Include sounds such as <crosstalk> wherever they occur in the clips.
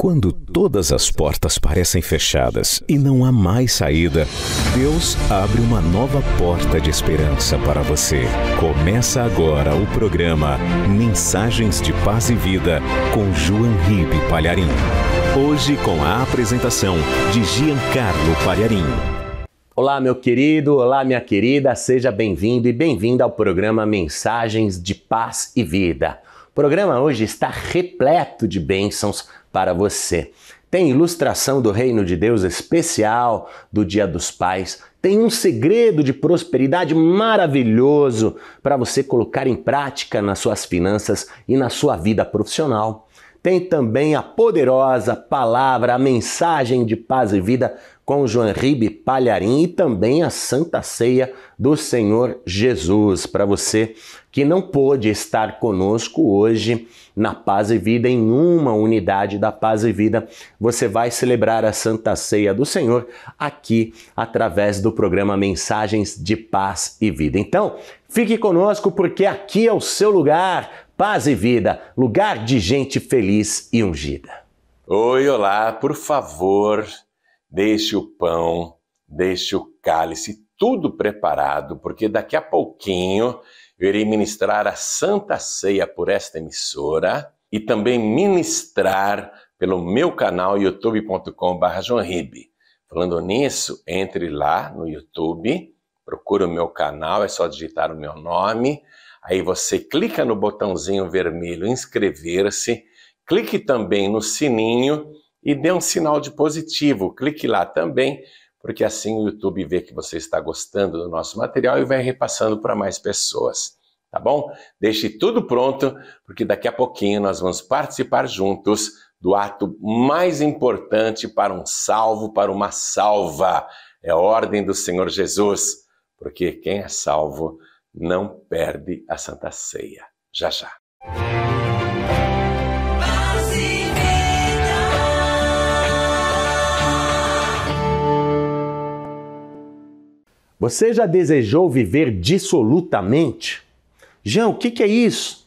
Quando todas as portas parecem fechadas e não há mais saída, Deus abre uma nova porta de esperança para você. Começa agora o programa Mensagens de Paz e Vida com João Ribe Palharim. Hoje com a apresentação de Giancarlo Palharim. Olá, meu querido, olá, minha querida, seja bem-vindo e bem-vinda ao programa Mensagens de Paz e Vida. O programa hoje está repleto de bênçãos para você. Tem ilustração do reino de Deus especial do Dia dos Pais. Tem um segredo de prosperidade maravilhoso para você colocar em prática nas suas finanças e na sua vida profissional. Tem também a poderosa palavra, a mensagem de paz e vida com João Ribe Palharim e também a Santa Ceia do Senhor Jesus para você que não pôde estar conosco hoje na Paz e Vida, em uma unidade da Paz e Vida. Você vai celebrar a Santa Ceia do Senhor aqui através do programa Mensagens de Paz e Vida. Então, fique conosco porque aqui é o seu lugar, Paz e Vida, lugar de gente feliz e ungida. Oi, olá, por favor, deixe o pão, deixe o cálice, tudo preparado, porque daqui a pouquinho eu irei ministrar a Santa Ceia por esta emissora e também ministrar pelo meu canal youtube.com.br. Falando nisso, entre lá no YouTube, procura o meu canal, é só digitar o meu nome. Aí você clica no botãozinho vermelho inscrever-se, clique também no sininho e dê um sinal de positivo. Clique lá também porque assim o YouTube vê que você está gostando do nosso material e vai repassando para mais pessoas. Tá bom? Deixe tudo pronto, porque daqui a pouquinho nós vamos participar juntos do ato mais importante para um salvo, para uma salva. É a ordem do Senhor Jesus, porque quem é salvo não perde a Santa Ceia. Já já. Você já desejou viver dissolutamente? Jean, o que é isso?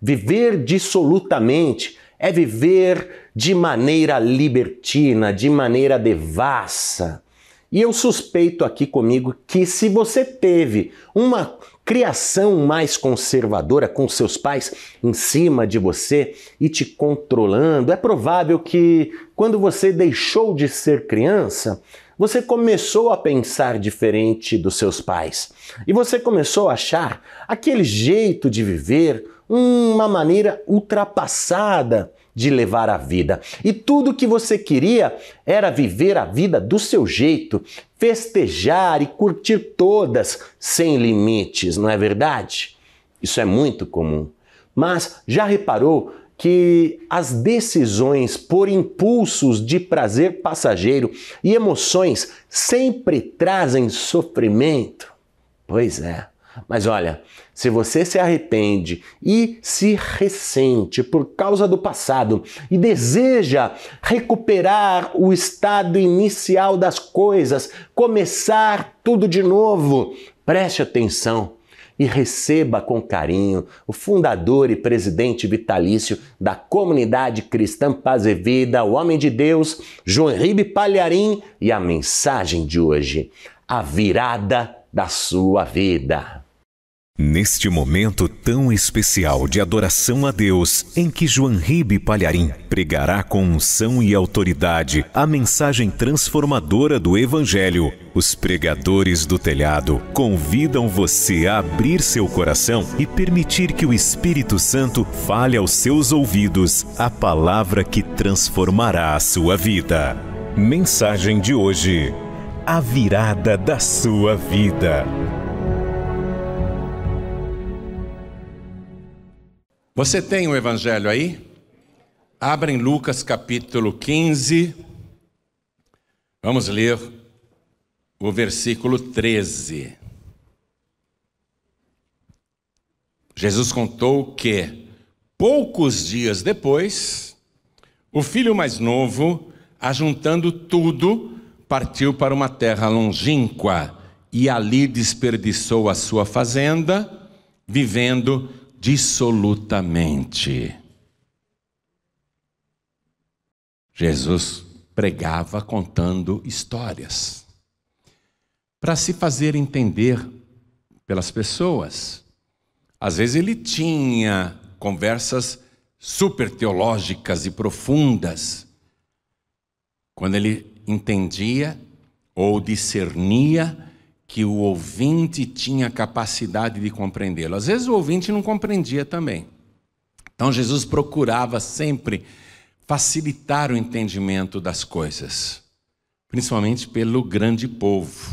Viver dissolutamente é viver de maneira libertina, de maneira devassa. E eu suspeito aqui comigo que se você teve uma criação mais conservadora com seus pais em cima de você e te controlando, é provável que quando você deixou de ser criança, você começou a pensar diferente dos seus pais e você começou a achar aquele jeito de viver uma maneira ultrapassada de levar a vida. E tudo que você queria era viver a vida do seu jeito, festejar e curtir todas sem limites, não é verdade? Isso é muito comum. Mas já reparou que as decisões por impulsos de prazer passageiro e emoções sempre trazem sofrimento? Pois é. Mas olha, se você se arrepende e se ressente por causa do passado e deseja recuperar o estado inicial das coisas, começar tudo de novo, preste atenção e receba com carinho o fundador e presidente vitalício da comunidade cristã Paz e Vida, o homem de Deus, João Ribe Palharim, e a mensagem de hoje: a virada da sua vida. Neste momento tão especial de adoração a Deus, em que João Ribe Palharim pregará com unção e autoridade a mensagem transformadora do Evangelho, os pregadores do telhado convidam você a abrir seu coração e permitir que o Espírito Santo fale aos seus ouvidos a palavra que transformará a sua vida. Mensagem de hoje: A virada da sua vida. Você tem o evangelho aí? Abra em Lucas capítulo 15. Vamos ler o versículo 13. Jesus contou que poucos dias depois, o filho mais novo, ajuntando tudo, partiu para uma terra longínqua e ali desperdiçou a sua fazenda, vivendo dissolutamente. Jesus pregava contando histórias para se fazer entender pelas pessoas. Às vezes ele tinha conversas super teológicas e profundas. Quando ele entendia ou discernia que o ouvinte tinha capacidade de compreendê-lo. Às vezes o ouvinte não compreendia também. Então Jesus procurava sempre facilitar o entendimento das coisas, principalmente pelo grande povo.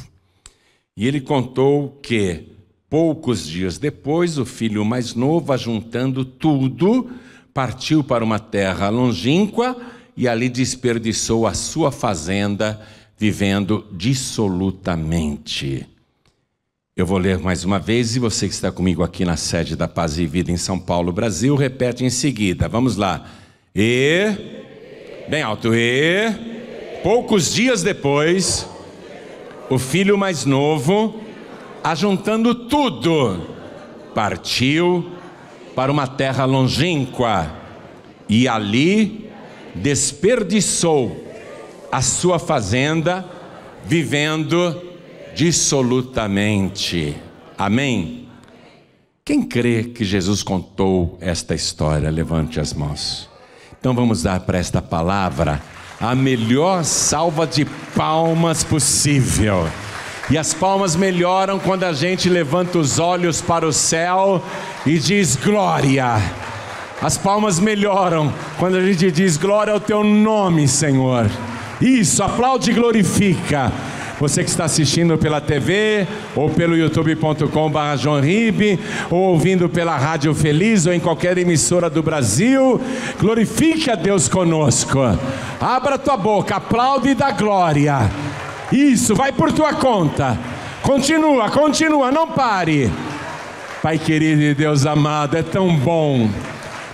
E ele contou que poucos dias depois o filho mais novo, ajuntando tudo, partiu para uma terra longínqua e ali desperdiçou a sua fazenda vivendo dissolutamente. Eu vou ler mais uma vez e você que está comigo aqui na sede da Paz e Vida em São Paulo, Brasil, repete em seguida. Vamos lá. E bem alto e poucos dias depois o filho mais novo, ajuntando tudo, partiu para uma terra longínqua e ali desperdiçou a sua fazenda vivendo dissolutamente. Amém? Quem crê que Jesus contou esta história, levante as mãos. Então vamos dar para esta palavra a melhor salva de palmas possível. E as palmas melhoram quando a gente levanta os olhos para o céu e diz glória. As palmas melhoram quando a gente diz glória ao teu nome, Senhor. Isso, aplaude e glorifica. Você que está assistindo pela TV, ou pelo youtube.com.br Ribe, ou ouvindo pela Rádio Feliz, ou em qualquer emissora do Brasil, glorifique a Deus conosco. Abra tua boca, aplaude e dá glória. Isso, vai por tua conta. Continua, continua, não pare. Pai querido e Deus amado, é tão bom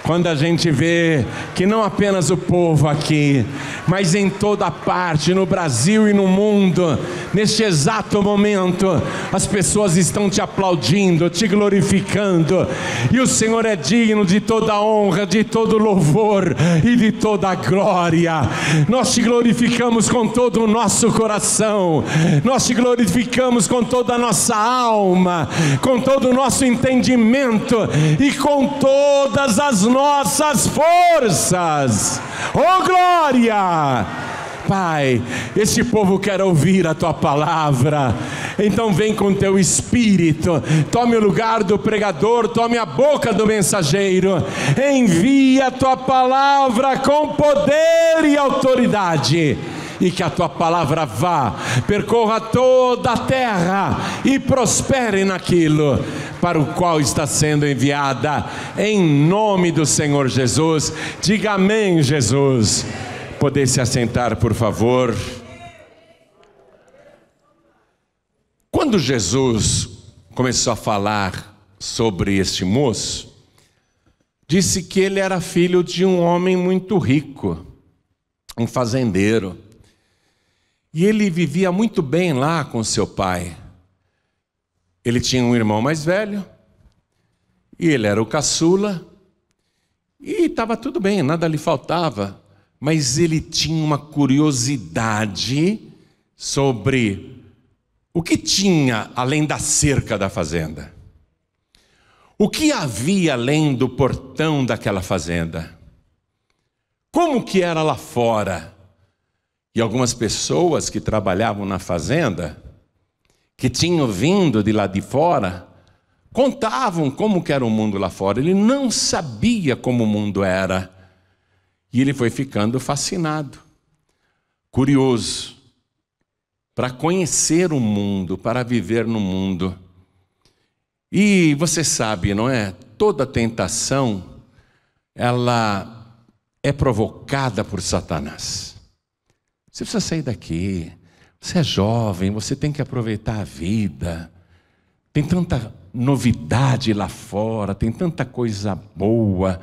quando a gente vê que não apenas o povo aqui, mas em toda parte, no Brasil e no mundo, neste exato momento, as pessoas estão te aplaudindo, te glorificando, e o Senhor é digno de toda honra, de todo louvor e de toda glória. Nós te glorificamos com todo o nosso coração, nós te glorificamos com toda a nossa alma, com todo o nosso entendimento e com todas as nossas forças. Oh glória! Pai, este povo quer ouvir a tua palavra, então vem com teu espírito, tome o lugar do pregador, tome a boca do mensageiro, envia a tua palavra com poder e autoridade e que a tua palavra vá, percorra toda a terra e prospere naquilo para o qual está sendo enviada, em nome do Senhor Jesus. Diga amém, Jesus. Poder se assentar, por favor. Quando Jesus começou a falar sobre este moço, disse que ele era filho de um homem muito rico, um fazendeiro. E ele vivia muito bem lá com seu pai. Ele tinha um irmão mais velho, e ele era o caçula, e estava tudo bem, nada lhe faltava, mas ele tinha uma curiosidade sobre o que tinha além da cerca da fazenda. O que havia além do portão daquela fazenda? Como que era lá fora? E algumas pessoas que trabalhavam na fazenda, que tinham vindo de lá de fora, contavam como era o mundo lá fora. Ele não sabia como o mundo era. E ele foi ficando fascinado, curioso, para conhecer o mundo, para viver no mundo. E você sabe, não é? Toda tentação, ela é provocada por Satanás. Você precisa sair daqui. Você é jovem, você tem que aproveitar a vida. Tem tanta novidade lá fora, tem tanta coisa boa.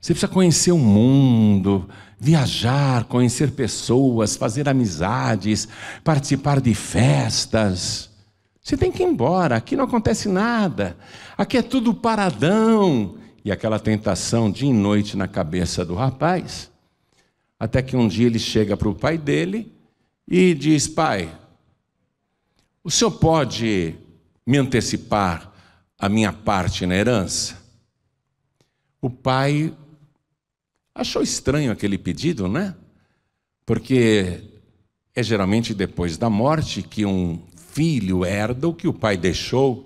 Você precisa conhecer o mundo, viajar, conhecer pessoas, fazer amizades, participar de festas. Você tem que ir embora, aqui não acontece nada. Aqui é tudo paradão. E aquela tentação de noite na cabeça do rapaz até que um dia ele chega para o pai dele e diz: Pai, o senhor pode me antecipar a minha parte na herança? O pai achou estranho aquele pedido, né? Porque é geralmente depois da morte que um filho herda o que o pai deixou.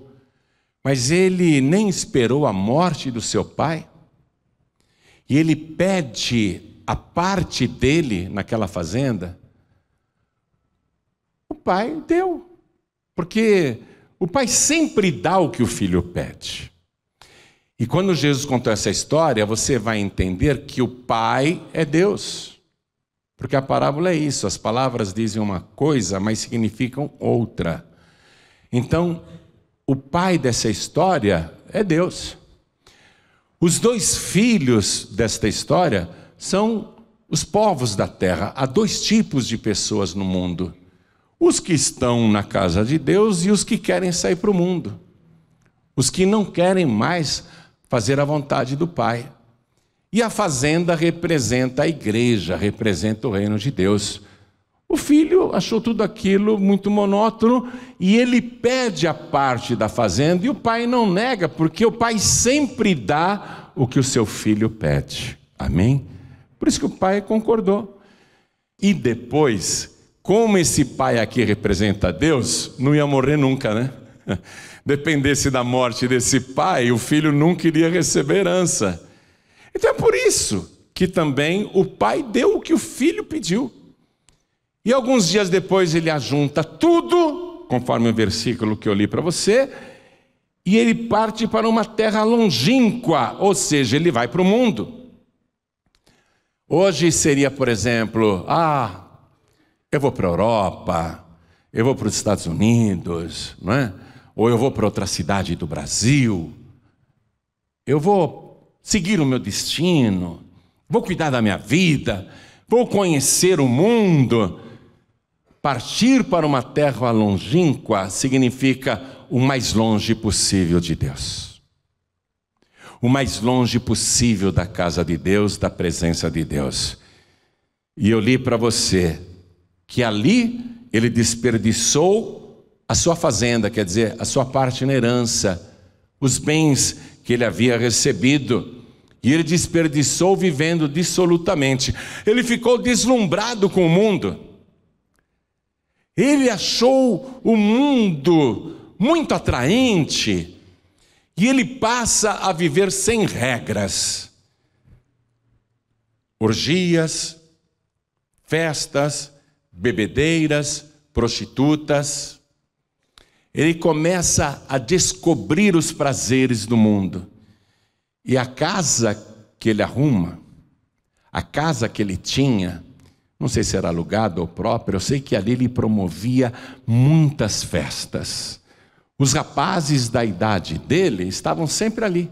Mas ele nem esperou a morte do seu pai. E ele pede a parte dele naquela fazenda, o pai deu. Porque o pai sempre dá o que o filho pede. E quando Jesus contou essa história, você vai entender que o pai é Deus. Porque a parábola é isso, as palavras dizem uma coisa, mas significam outra. Então, o pai dessa história é Deus. Os dois filhos desta história são os povos da terra. Há dois tipos de pessoas no mundo: os que estão na casa de Deus e os que querem sair para o mundo, os que não querem mais fazer a vontade do Pai. E a fazenda representa a igreja, representa o reino de Deus. O filho achou tudo aquilo muito monótono e ele pede a parte da fazenda e o pai não nega, porque o pai sempre dá o que o seu filho pede. Amém? Por isso que o pai concordou. E depois, como esse pai aqui representa Deus, não ia morrer nunca, né? <laughs> Dependesse da morte desse pai, o filho nunca iria receber herança. Então é por isso que também o pai deu o que o filho pediu. E alguns dias depois ele ajunta tudo, conforme o versículo que eu li para você, e ele parte para uma terra longínqua, ou seja, ele vai para o mundo. Hoje seria, por exemplo, ah, eu vou para a Europa, eu vou para os Estados Unidos, não é? ou eu vou para outra cidade do Brasil, eu vou seguir o meu destino, vou cuidar da minha vida, vou conhecer o mundo. Partir para uma terra longínqua significa o mais longe possível de Deus o mais longe possível da casa de Deus, da presença de Deus. E eu li para você que ali ele desperdiçou a sua fazenda, quer dizer, a sua parte na herança, os bens que ele havia recebido. E ele desperdiçou vivendo dissolutamente. Ele ficou deslumbrado com o mundo. Ele achou o mundo muito atraente, e ele passa a viver sem regras. Orgias, festas, bebedeiras, prostitutas. Ele começa a descobrir os prazeres do mundo. E a casa que ele arruma, a casa que ele tinha, não sei se era alugada ou própria, eu sei que ali ele promovia muitas festas. Os rapazes da idade dele estavam sempre ali.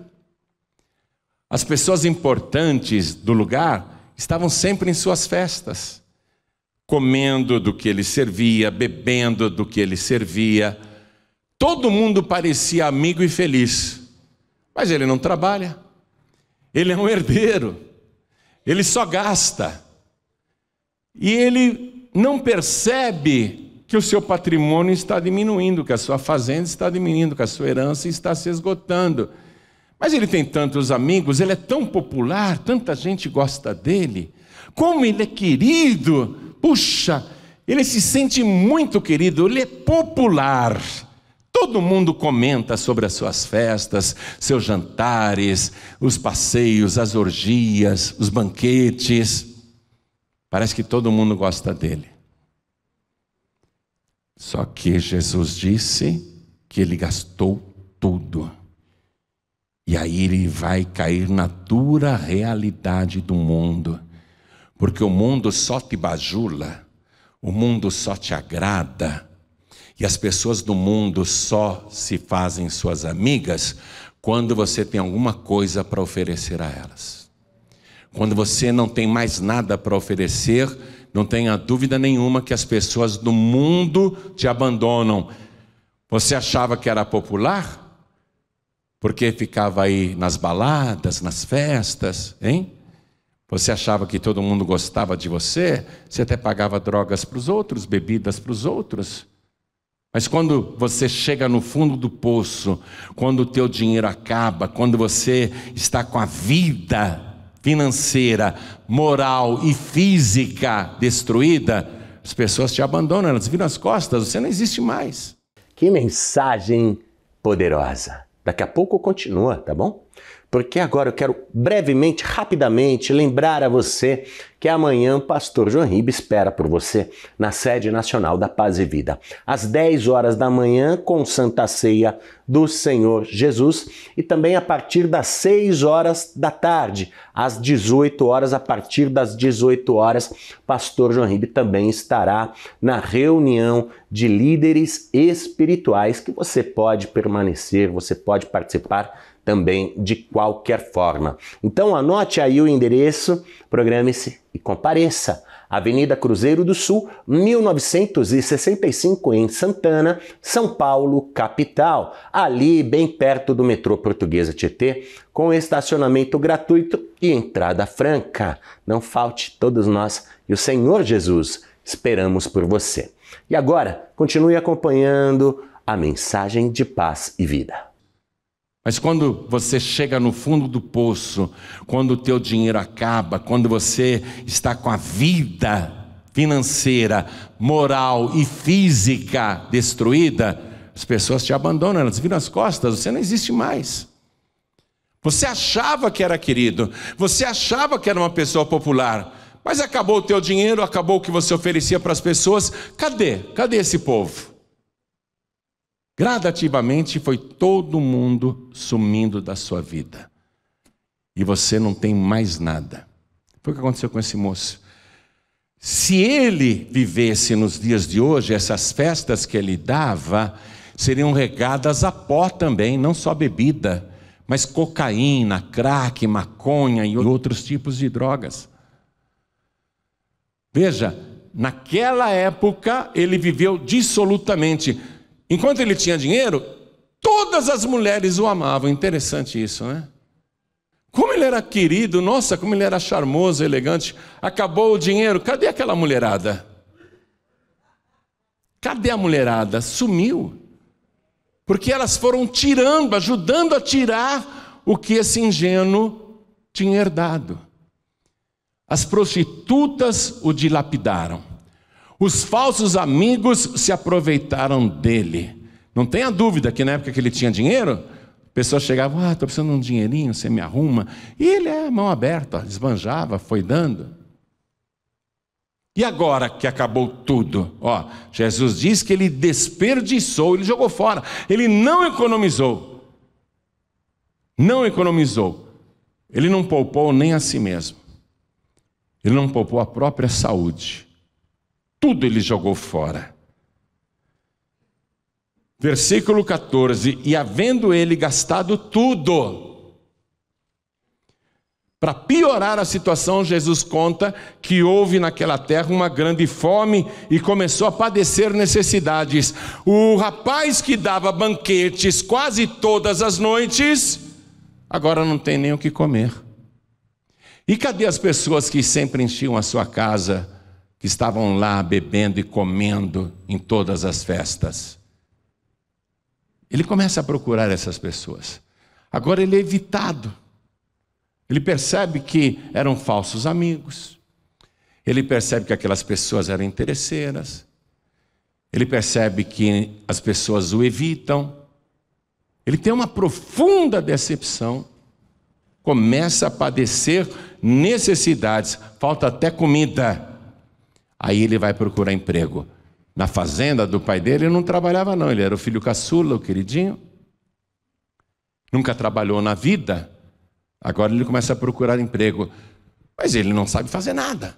As pessoas importantes do lugar estavam sempre em suas festas, comendo do que ele servia, bebendo do que ele servia. Todo mundo parecia amigo e feliz, mas ele não trabalha, ele é um herdeiro, ele só gasta. E ele não percebe que o seu patrimônio está diminuindo, que a sua fazenda está diminuindo, que a sua herança está se esgotando. Mas ele tem tantos amigos, ele é tão popular, tanta gente gosta dele. Como ele é querido! Puxa, ele se sente muito querido, ele é popular. Todo mundo comenta sobre as suas festas, seus jantares, os passeios, as orgias, os banquetes. Parece que todo mundo gosta dele. Só que Jesus disse que ele gastou tudo. E aí ele vai cair na dura realidade do mundo. Porque o mundo só te bajula, o mundo só te agrada, e as pessoas do mundo só se fazem suas amigas quando você tem alguma coisa para oferecer a elas. Quando você não tem mais nada para oferecer, não tenha dúvida nenhuma que as pessoas do mundo te abandonam. Você achava que era popular? Porque ficava aí nas baladas, nas festas, hein? Você achava que todo mundo gostava de você? Você até pagava drogas para os outros, bebidas para os outros. Mas quando você chega no fundo do poço, quando o teu dinheiro acaba, quando você está com a vida financeira, moral e física destruída, as pessoas te abandonam, elas viram as costas, você não existe mais. Que mensagem poderosa! Daqui a pouco continua, tá bom? porque agora eu quero brevemente, rapidamente, lembrar a você que amanhã o pastor João Ribe espera por você na sede nacional da Paz e Vida, às 10 horas da manhã, com Santa Ceia do Senhor Jesus, e também a partir das 6 horas da tarde, às 18 horas, a partir das 18 horas, pastor João Ribe também estará na reunião de líderes espirituais que você pode permanecer, você pode participar também de qualquer forma. Então anote aí o endereço, programe-se e compareça. Avenida Cruzeiro do Sul, 1965, em Santana, São Paulo, capital. Ali, bem perto do metrô Portuguesa Tietê, com estacionamento gratuito e entrada franca. Não falte todos nós e o Senhor Jesus esperamos por você. E agora, continue acompanhando a mensagem de paz e vida. Mas quando você chega no fundo do poço, quando o teu dinheiro acaba, quando você está com a vida financeira, moral e física destruída, as pessoas te abandonam, elas viram as costas, você não existe mais. Você achava que era querido, você achava que era uma pessoa popular, mas acabou o teu dinheiro, acabou o que você oferecia para as pessoas. Cadê? Cadê esse povo? Gradativamente foi todo mundo sumindo da sua vida. E você não tem mais nada. Foi o que aconteceu com esse moço. Se ele vivesse nos dias de hoje, essas festas que ele dava seriam regadas a pó também, não só bebida, mas cocaína, crack, maconha e outros tipos de drogas. Veja, naquela época ele viveu dissolutamente Enquanto ele tinha dinheiro, todas as mulheres o amavam. Interessante isso, né? Como ele era querido, nossa, como ele era charmoso, elegante. Acabou o dinheiro, cadê aquela mulherada? Cadê a mulherada? Sumiu. Porque elas foram tirando, ajudando a tirar o que esse ingênuo tinha herdado. As prostitutas o dilapidaram. Os falsos amigos se aproveitaram dele. Não tenha dúvida que na época que ele tinha dinheiro, pessoas chegavam, ah, estou precisando de um dinheirinho, você me arruma. E ele é mão aberta, esbanjava, foi dando. E agora que acabou tudo? Ó, Jesus diz que ele desperdiçou, ele jogou fora, ele não economizou. Não economizou. Ele não poupou nem a si mesmo. Ele não poupou a própria saúde tudo ele jogou fora. Versículo 14: E havendo ele gastado tudo, para piorar a situação, Jesus conta que houve naquela terra uma grande fome e começou a padecer necessidades. O rapaz que dava banquetes quase todas as noites, agora não tem nem o que comer. E cadê as pessoas que sempre enchiam a sua casa? que estavam lá bebendo e comendo em todas as festas. Ele começa a procurar essas pessoas. Agora ele é evitado. Ele percebe que eram falsos amigos. Ele percebe que aquelas pessoas eram interesseiras. Ele percebe que as pessoas o evitam. Ele tem uma profunda decepção. Começa a padecer necessidades, falta até comida. Aí ele vai procurar emprego. Na fazenda do pai dele, ele não trabalhava, não. Ele era o filho caçula, o queridinho. Nunca trabalhou na vida. Agora ele começa a procurar emprego. Mas ele não sabe fazer nada.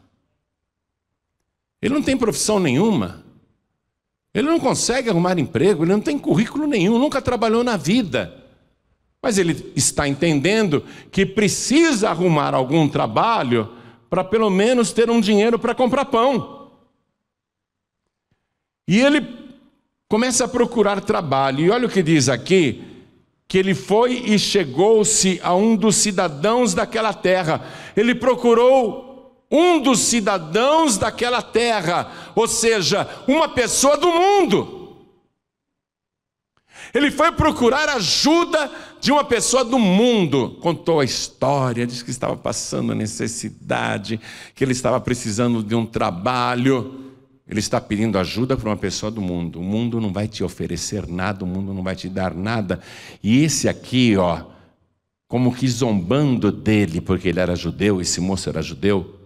Ele não tem profissão nenhuma. Ele não consegue arrumar emprego, ele não tem currículo nenhum, nunca trabalhou na vida. Mas ele está entendendo que precisa arrumar algum trabalho para pelo menos ter um dinheiro para comprar pão. E ele começa a procurar trabalho. E olha o que diz aqui: que ele foi e chegou-se a um dos cidadãos daquela terra. Ele procurou um dos cidadãos daquela terra, ou seja, uma pessoa do mundo. Ele foi procurar ajuda de uma pessoa do mundo. Contou a história, disse que estava passando necessidade, que ele estava precisando de um trabalho. Ele está pedindo ajuda para uma pessoa do mundo. O mundo não vai te oferecer nada, o mundo não vai te dar nada. E esse aqui, ó, como que zombando dele, porque ele era judeu, esse moço era judeu.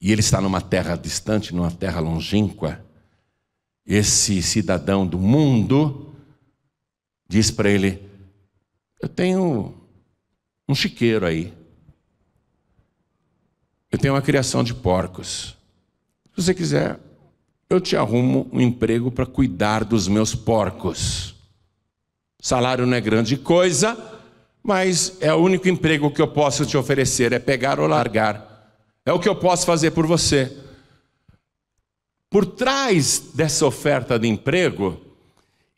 E ele está numa terra distante, numa terra longínqua. Esse cidadão do mundo disse para ele: Eu tenho um chiqueiro aí. Eu tenho uma criação de porcos. Se você quiser, eu te arrumo um emprego para cuidar dos meus porcos. Salário não é grande coisa, mas é o único emprego que eu posso te oferecer, é pegar ou largar. É o que eu posso fazer por você. Por trás dessa oferta de emprego,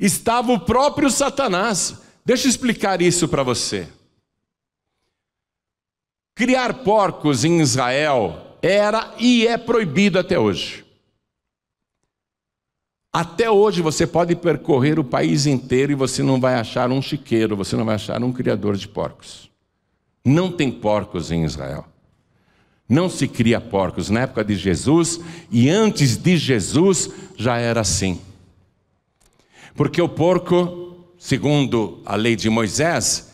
estava o próprio Satanás. Deixa eu explicar isso para você. Criar porcos em Israel era e é proibido até hoje. Até hoje você pode percorrer o país inteiro e você não vai achar um chiqueiro, você não vai achar um criador de porcos. Não tem porcos em Israel. Não se cria porcos. Na época de Jesus e antes de Jesus já era assim. Porque o porco, segundo a lei de Moisés,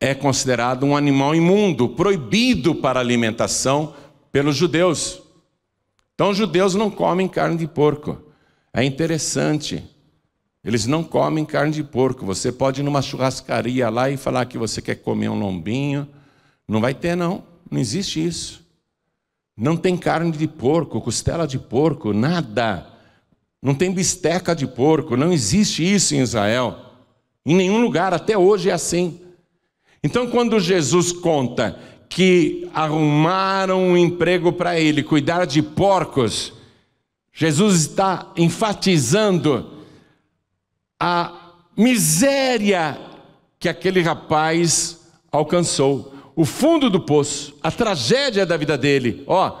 é considerado um animal imundo, proibido para alimentação pelos judeus. Então, os judeus não comem carne de porco. É interessante. Eles não comem carne de porco. Você pode ir numa churrascaria lá e falar que você quer comer um lombinho. Não vai ter, não. Não existe isso. Não tem carne de porco, costela de porco, nada. Não tem bisteca de porco, não existe isso em Israel. Em nenhum lugar, até hoje é assim. Então, quando Jesus conta que arrumaram um emprego para ele, cuidar de porcos, Jesus está enfatizando a miséria que aquele rapaz alcançou, o fundo do poço, a tragédia da vida dele. Ó, oh,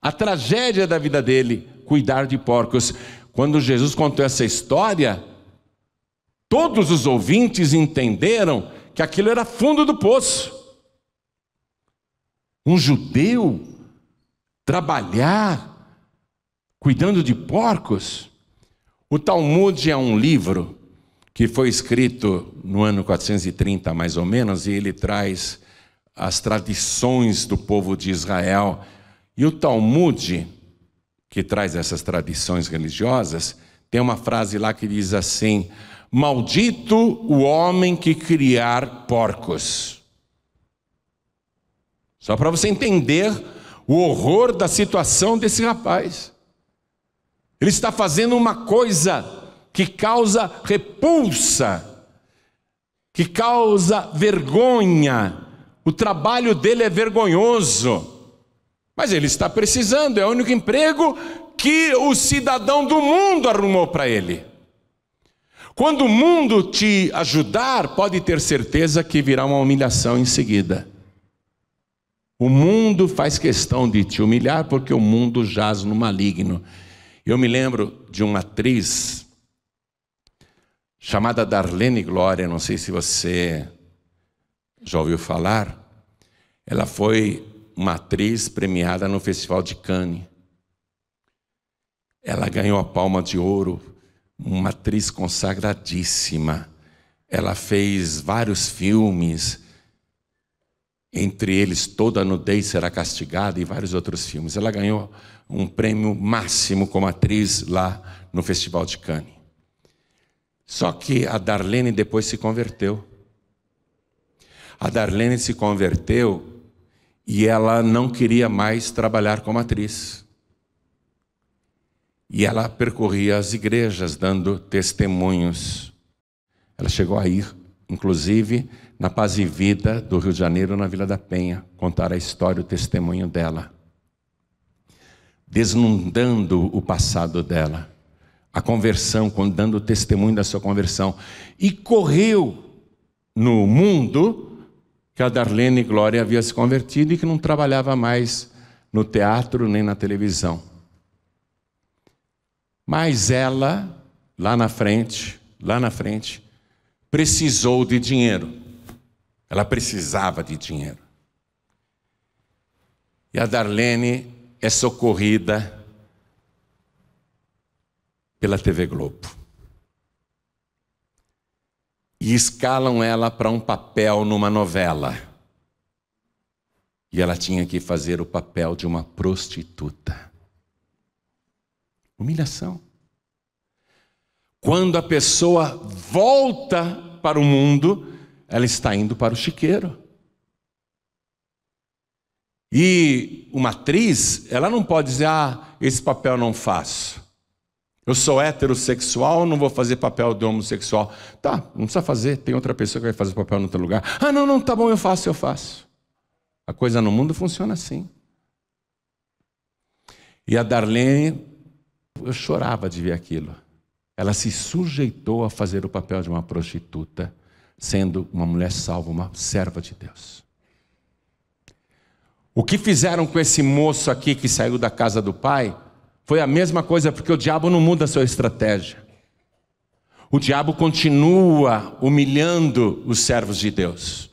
a tragédia da vida dele, cuidar de porcos. Quando Jesus contou essa história, todos os ouvintes entenderam que aquilo era fundo do poço. Um judeu trabalhar cuidando de porcos. O Talmud é um livro que foi escrito no ano 430, mais ou menos, e ele traz as tradições do povo de Israel. E o Talmud que traz essas tradições religiosas, tem uma frase lá que diz assim: Maldito o homem que criar porcos. Só para você entender o horror da situação desse rapaz. Ele está fazendo uma coisa que causa repulsa, que causa vergonha. O trabalho dele é vergonhoso. Mas ele está precisando, é o único emprego que o cidadão do mundo arrumou para ele. Quando o mundo te ajudar, pode ter certeza que virá uma humilhação em seguida. O mundo faz questão de te humilhar porque o mundo jaz no maligno. Eu me lembro de uma atriz chamada Darlene Glória, não sei se você já ouviu falar. Ela foi uma atriz premiada no Festival de Cannes. Ela ganhou a Palma de Ouro, uma atriz consagradíssima. Ela fez vários filmes, entre eles Toda Nudez Será Castigada e vários outros filmes. Ela ganhou um prêmio máximo como atriz lá no Festival de Cannes. Só que a Darlene depois se converteu. A Darlene se converteu e ela não queria mais trabalhar como atriz. E ela percorria as igrejas dando testemunhos. Ela chegou a ir, inclusive, na Paz e Vida do Rio de Janeiro, na Vila da Penha, contar a história, o testemunho dela. Desnudando o passado dela, a conversão, dando testemunho da sua conversão. E correu no mundo que a Darlene Glória havia se convertido e que não trabalhava mais no teatro nem na televisão. Mas ela, lá na frente, lá na frente, precisou de dinheiro. Ela precisava de dinheiro. E a Darlene é socorrida pela TV Globo e escalam ela para um papel numa novela. E ela tinha que fazer o papel de uma prostituta. Humilhação. Quando a pessoa volta para o mundo, ela está indo para o chiqueiro. E uma atriz, ela não pode dizer, ah, esse papel não faço. Eu sou heterossexual, não vou fazer papel de homossexual. Tá, não precisa fazer, tem outra pessoa que vai fazer papel em outro lugar. Ah, não, não, tá bom, eu faço, eu faço. A coisa no mundo funciona assim. E a Darlene, eu chorava de ver aquilo. Ela se sujeitou a fazer o papel de uma prostituta, sendo uma mulher salva, uma serva de Deus. O que fizeram com esse moço aqui que saiu da casa do pai? Foi a mesma coisa, porque o diabo não muda a sua estratégia. O diabo continua humilhando os servos de Deus.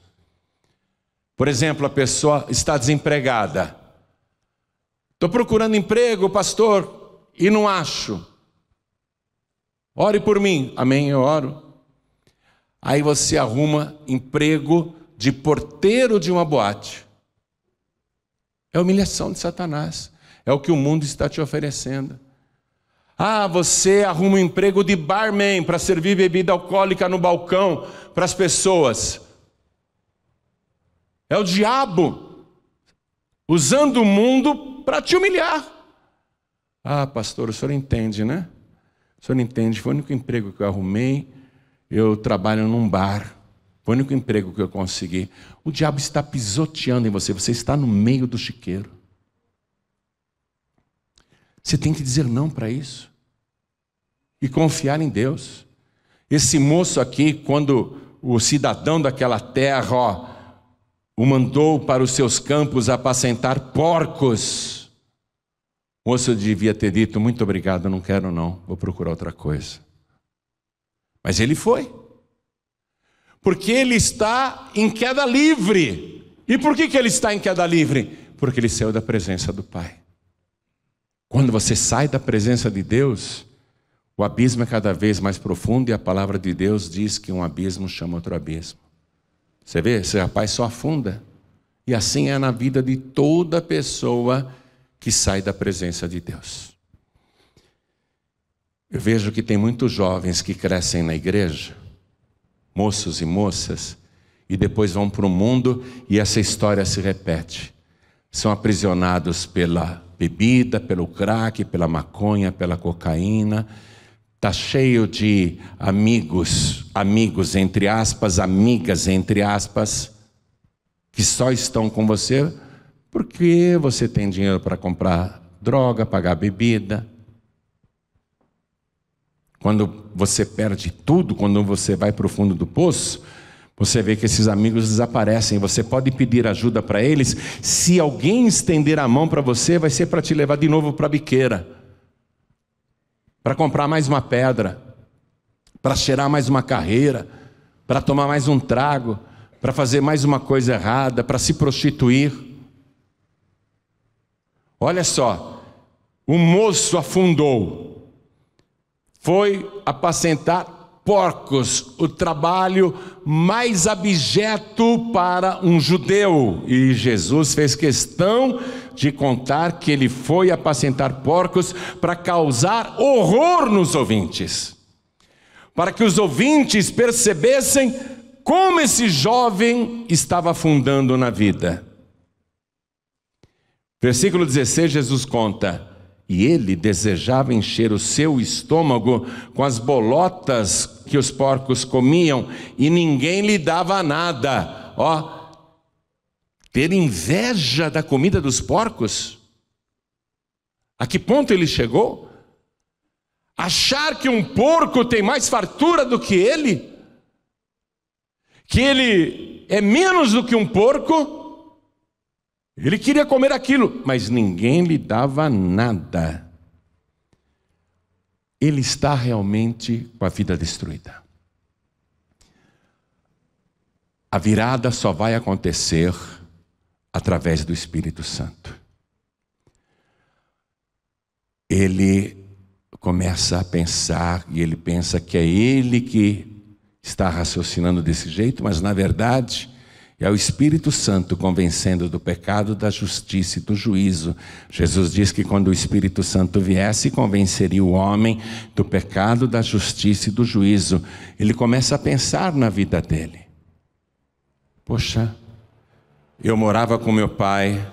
Por exemplo, a pessoa está desempregada. Estou procurando emprego, pastor, e não acho. Ore por mim. Amém, eu oro. Aí você arruma emprego de porteiro de uma boate. É humilhação de Satanás. É o que o mundo está te oferecendo. Ah, você arruma um emprego de barman para servir bebida alcoólica no balcão para as pessoas. É o diabo usando o mundo para te humilhar. Ah, pastor, o senhor entende, né? O senhor entende, foi o único emprego que eu arrumei. Eu trabalho num bar. Foi o único emprego que eu consegui. O diabo está pisoteando em você, você está no meio do chiqueiro. Você tem que dizer não para isso e confiar em Deus. Esse moço aqui, quando o cidadão daquela terra ó, o mandou para os seus campos apacentar porcos, o moço devia ter dito: Muito obrigado, não quero não, vou procurar outra coisa. Mas ele foi, porque ele está em queda livre. E por que, que ele está em queda livre? Porque ele saiu da presença do Pai. Quando você sai da presença de Deus, o abismo é cada vez mais profundo e a palavra de Deus diz que um abismo chama outro abismo. Você vê, esse rapaz só afunda. E assim é na vida de toda pessoa que sai da presença de Deus. Eu vejo que tem muitos jovens que crescem na igreja, moços e moças, e depois vão para o mundo e essa história se repete. São aprisionados pela bebida, pelo crack, pela maconha, pela cocaína. Está cheio de amigos, amigos entre aspas, amigas entre aspas, que só estão com você porque você tem dinheiro para comprar droga, pagar bebida. Quando você perde tudo, quando você vai para o fundo do poço, você vê que esses amigos desaparecem. Você pode pedir ajuda para eles. Se alguém estender a mão para você, vai ser para te levar de novo para a biqueira, para comprar mais uma pedra, para cheirar mais uma carreira, para tomar mais um trago, para fazer mais uma coisa errada, para se prostituir. Olha só, o moço afundou, foi apacentar porcos, o trabalho mais abjeto para um judeu. E Jesus fez questão de contar que ele foi apacentar porcos para causar horror nos ouvintes, para que os ouvintes percebessem como esse jovem estava afundando na vida. Versículo 16, Jesus conta. E ele desejava encher o seu estômago com as bolotas que os porcos comiam e ninguém lhe dava nada. Ó, ter inveja da comida dos porcos? A que ponto ele chegou? Achar que um porco tem mais fartura do que ele? Que ele é menos do que um porco? Ele queria comer aquilo, mas ninguém lhe dava nada ele está realmente com a vida destruída. A virada só vai acontecer através do Espírito Santo. Ele começa a pensar e ele pensa que é ele que está raciocinando desse jeito, mas na verdade e ao Espírito Santo convencendo do pecado, da justiça e do juízo. Jesus diz que quando o Espírito Santo viesse, convenceria o homem do pecado, da justiça e do juízo. Ele começa a pensar na vida dele. Poxa, eu morava com meu pai,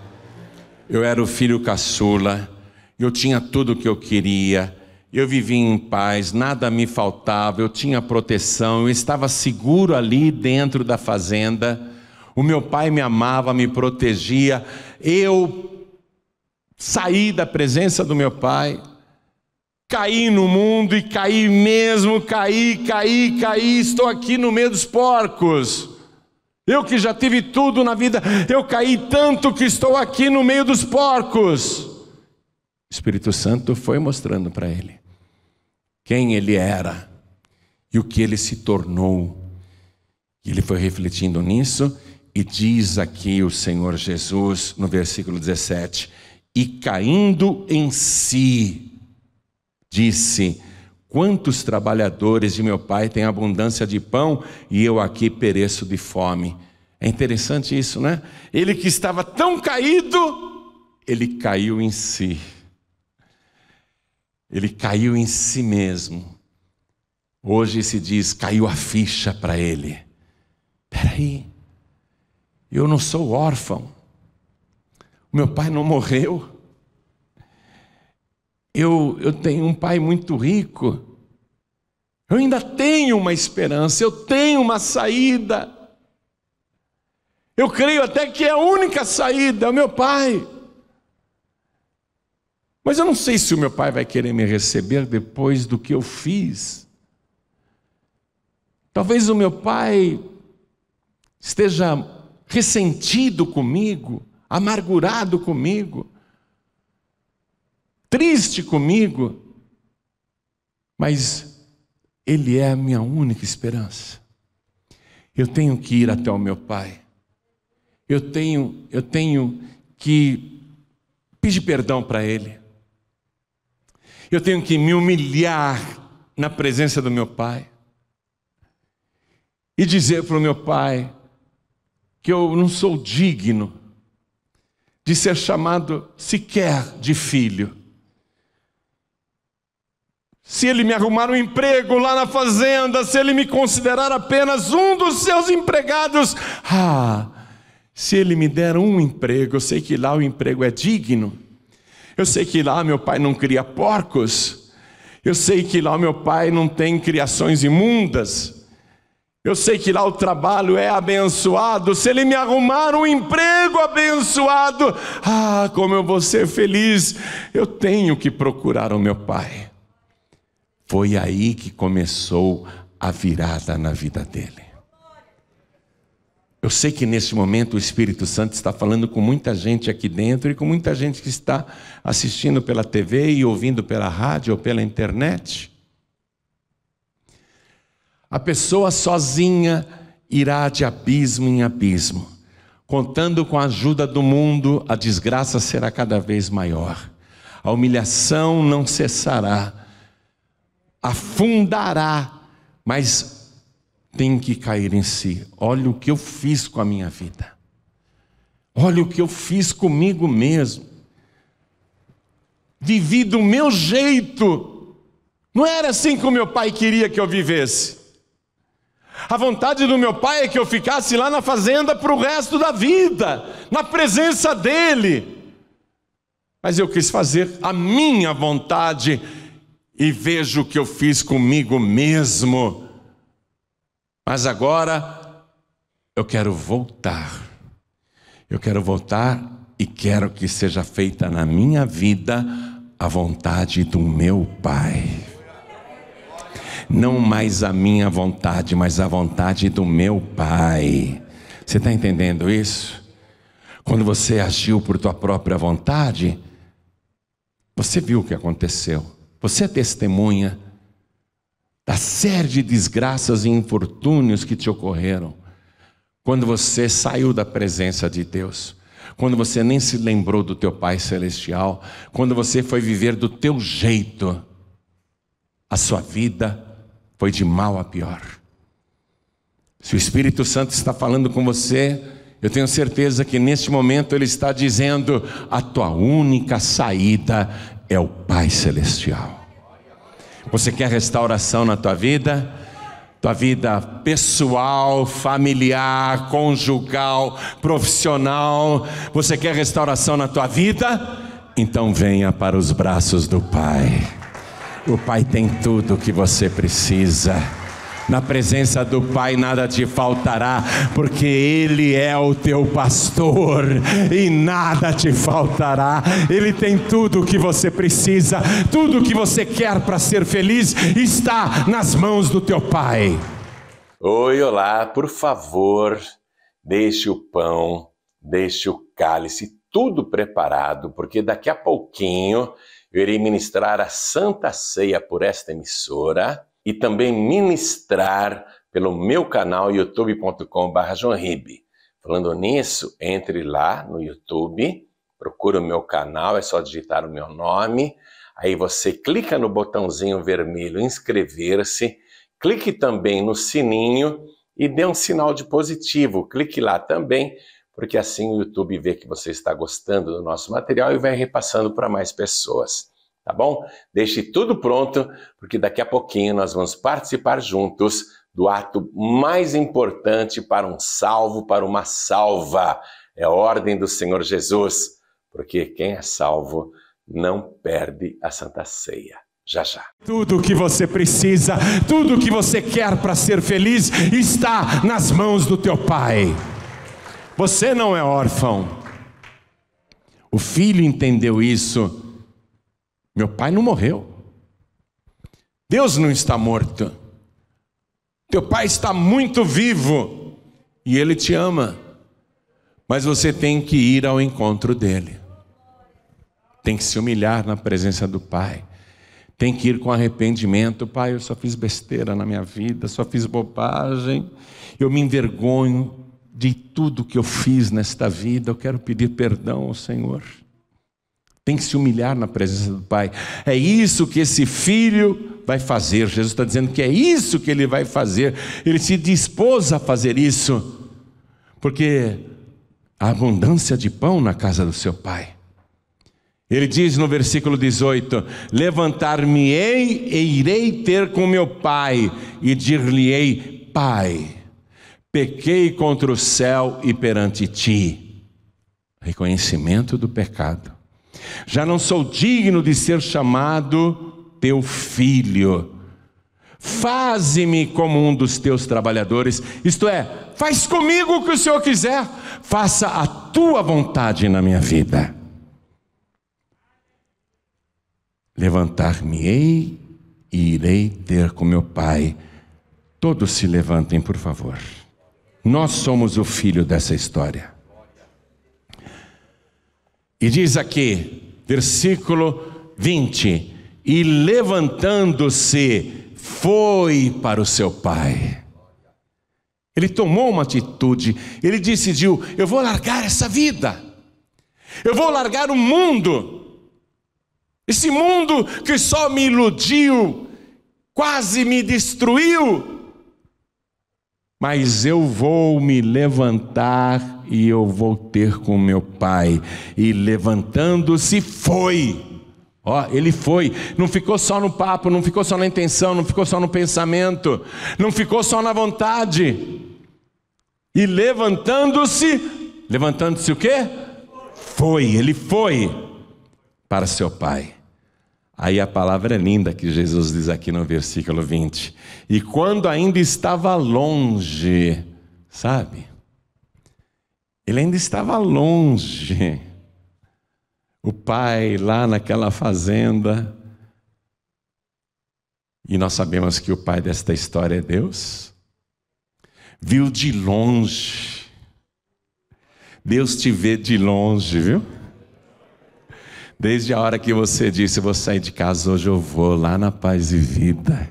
eu era o filho caçula, eu tinha tudo o que eu queria. Eu vivia em paz, nada me faltava, eu tinha proteção, eu estava seguro ali dentro da fazenda. O meu pai me amava, me protegia. Eu saí da presença do meu pai, caí no mundo e caí mesmo, caí, caí, caí. Estou aqui no meio dos porcos. Eu que já tive tudo na vida, eu caí tanto que estou aqui no meio dos porcos. O Espírito Santo foi mostrando para ele quem ele era e o que ele se tornou. E ele foi refletindo nisso e diz aqui o Senhor Jesus, no versículo 17: E caindo em si, disse: Quantos trabalhadores de meu pai têm abundância de pão e eu aqui pereço de fome? É interessante isso, né? Ele que estava tão caído, ele caiu em si. Ele caiu em si mesmo. Hoje se diz, caiu a ficha para ele. Espera aí eu não sou órfão. Meu pai não morreu. Eu, eu tenho um pai muito rico. Eu ainda tenho uma esperança, eu tenho uma saída. Eu creio até que é a única saída, é o meu pai. Mas eu não sei se o meu pai vai querer me receber depois do que eu fiz. Talvez o meu pai esteja ressentido comigo, amargurado comigo, triste comigo, mas Ele é a minha única esperança. Eu tenho que ir até o meu Pai. Eu tenho, eu tenho que pedir perdão para Ele. Eu tenho que me humilhar na presença do meu Pai e dizer para o meu Pai: que eu não sou digno de ser chamado sequer de filho. Se ele me arrumar um emprego lá na fazenda, se ele me considerar apenas um dos seus empregados, ah, se ele me der um emprego, eu sei que lá o emprego é digno. Eu sei que lá meu pai não cria porcos. Eu sei que lá meu pai não tem criações imundas. Eu sei que lá o trabalho é abençoado. Se ele me arrumar um emprego abençoado, ah, como eu vou ser feliz. Eu tenho que procurar o meu pai. Foi aí que começou a virada na vida dele. Eu sei que nesse momento o Espírito Santo está falando com muita gente aqui dentro e com muita gente que está assistindo pela TV e ouvindo pela rádio ou pela internet. A pessoa sozinha irá de abismo em abismo. Contando com a ajuda do mundo, a desgraça será cada vez maior. A humilhação não cessará, afundará, mas tem que cair em si. Olha o que eu fiz com a minha vida. Olha o que eu fiz comigo mesmo. Vivi do meu jeito. Não era assim que o meu pai queria que eu vivesse. A vontade do meu pai é que eu ficasse lá na fazenda para o resto da vida, na presença dele. Mas eu quis fazer a minha vontade e vejo o que eu fiz comigo mesmo. Mas agora eu quero voltar. Eu quero voltar e quero que seja feita na minha vida a vontade do meu pai. Não mais a minha vontade, mas a vontade do meu Pai. Você está entendendo isso? Quando você agiu por tua própria vontade, você viu o que aconteceu. Você é testemunha da série de desgraças e infortúnios que te ocorreram quando você saiu da presença de Deus, quando você nem se lembrou do teu Pai Celestial, quando você foi viver do teu jeito a sua vida, foi de mal a pior. Se o Espírito Santo está falando com você, eu tenho certeza que neste momento ele está dizendo: a tua única saída é o Pai Celestial. Você quer restauração na tua vida? Tua vida pessoal, familiar, conjugal, profissional. Você quer restauração na tua vida? Então venha para os braços do Pai. O Pai tem tudo o que você precisa. Na presença do Pai nada te faltará, porque Ele é o teu pastor e nada te faltará. Ele tem tudo o que você precisa, tudo o que você quer para ser feliz está nas mãos do teu Pai. Oi, olá, por favor, deixe o pão, deixe o cálice, tudo preparado, porque daqui a pouquinho eu irei ministrar a Santa Ceia por esta emissora e também ministrar pelo meu canal youtube.com.br. Falando nisso, entre lá no YouTube, procura o meu canal, é só digitar o meu nome. Aí você clica no botãozinho vermelho inscrever-se, clique também no sininho e dê um sinal de positivo. Clique lá também porque assim o YouTube vê que você está gostando do nosso material e vai repassando para mais pessoas. Tá bom? Deixe tudo pronto, porque daqui a pouquinho nós vamos participar juntos do ato mais importante para um salvo, para uma salva. É a ordem do Senhor Jesus, porque quem é salvo não perde a Santa Ceia. Já já. Tudo o que você precisa, tudo o que você quer para ser feliz está nas mãos do teu Pai. Você não é órfão. O filho entendeu isso. Meu pai não morreu. Deus não está morto. Teu pai está muito vivo e ele te ama. Mas você tem que ir ao encontro dele. Tem que se humilhar na presença do pai. Tem que ir com arrependimento. Pai, eu só fiz besteira na minha vida, só fiz bobagem. Eu me envergonho de tudo que eu fiz nesta vida, eu quero pedir perdão ao Senhor. Tem que se humilhar na presença do Pai. É isso que esse filho vai fazer. Jesus está dizendo que é isso que ele vai fazer. Ele se dispôs a fazer isso, porque a abundância de pão na casa do seu Pai. Ele diz no versículo 18: Levantar-me-ei e irei ter com meu pai, e dir-lhe-ei: Pai, pequei contra o céu e perante ti. Reconhecimento do pecado. Já não sou digno de ser chamado teu filho. Faze-me como um dos teus trabalhadores, isto é, faz comigo o que o Senhor quiser, faça a tua vontade na minha vida. Levantar-me-ei e irei ter com meu pai. Todos se levantem, por favor. Nós somos o filho dessa história. E diz aqui, versículo 20: E levantando-se, foi para o seu pai. Ele tomou uma atitude, ele decidiu: eu vou largar essa vida, eu vou largar o mundo, esse mundo que só me iludiu, quase me destruiu mas eu vou me levantar e eu vou ter com meu pai. E levantando-se, foi. Ó, oh, ele foi, não ficou só no papo, não ficou só na intenção, não ficou só no pensamento, não ficou só na vontade. E levantando-se, levantando-se o quê? Foi, ele foi para seu pai. Aí a palavra é linda que Jesus diz aqui no versículo 20. E quando ainda estava longe, sabe? Ele ainda estava longe. O pai lá naquela fazenda. E nós sabemos que o pai desta história é Deus. Viu de longe. Deus te vê de longe, viu? Desde a hora que você disse, vou sair de casa, hoje eu vou lá na paz e vida.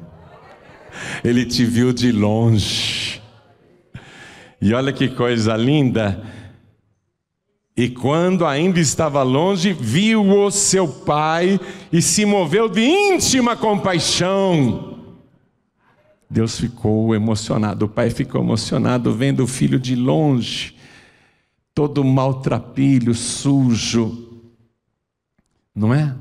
Ele te viu de longe. E olha que coisa linda. E quando ainda estava longe, viu o seu pai e se moveu de íntima compaixão. Deus ficou emocionado, o pai ficou emocionado vendo o filho de longe, todo maltrapilho, sujo, não é?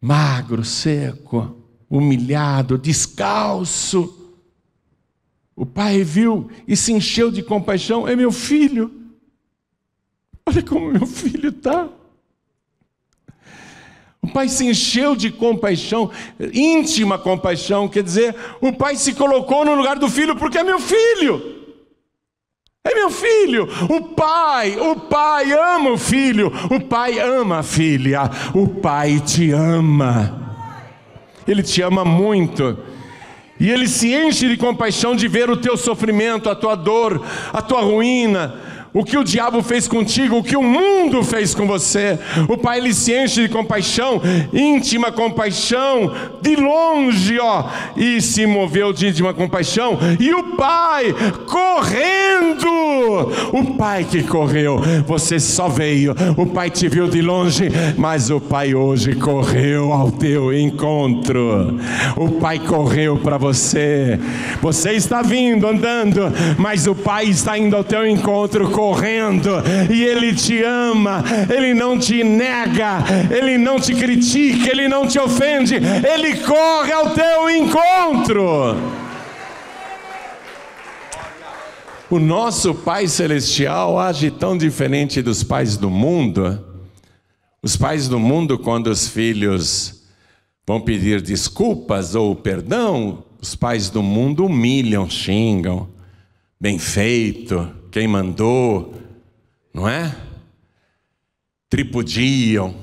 Magro, seco, humilhado, descalço. O pai viu e se encheu de compaixão: é meu filho. Olha como meu filho está. O pai se encheu de compaixão, íntima compaixão, quer dizer, o pai se colocou no lugar do filho porque é meu filho. É meu filho, o pai, o pai ama o filho, o pai ama a filha, o pai te ama. Ele te ama muito. E ele se enche de compaixão de ver o teu sofrimento, a tua dor, a tua ruína, o que o diabo fez contigo, o que o mundo fez com você. O Pai ele se enche de compaixão, íntima compaixão, de longe, ó, e se moveu de íntima compaixão. E o Pai correndo, o Pai que correu, você só veio, o Pai te viu de longe, mas o Pai hoje correu ao teu encontro. O Pai correu para você. Você está vindo andando, mas o Pai está indo ao teu encontro correndo e Ele te ama, Ele não te nega, Ele não te critica, Ele não te ofende, Ele corre ao teu encontro. O nosso Pai Celestial age tão diferente dos pais do mundo. Os pais do mundo, quando os filhos vão pedir desculpas ou perdão, os pais do mundo humilham, xingam, bem feito quem mandou, não é? Tripudiam,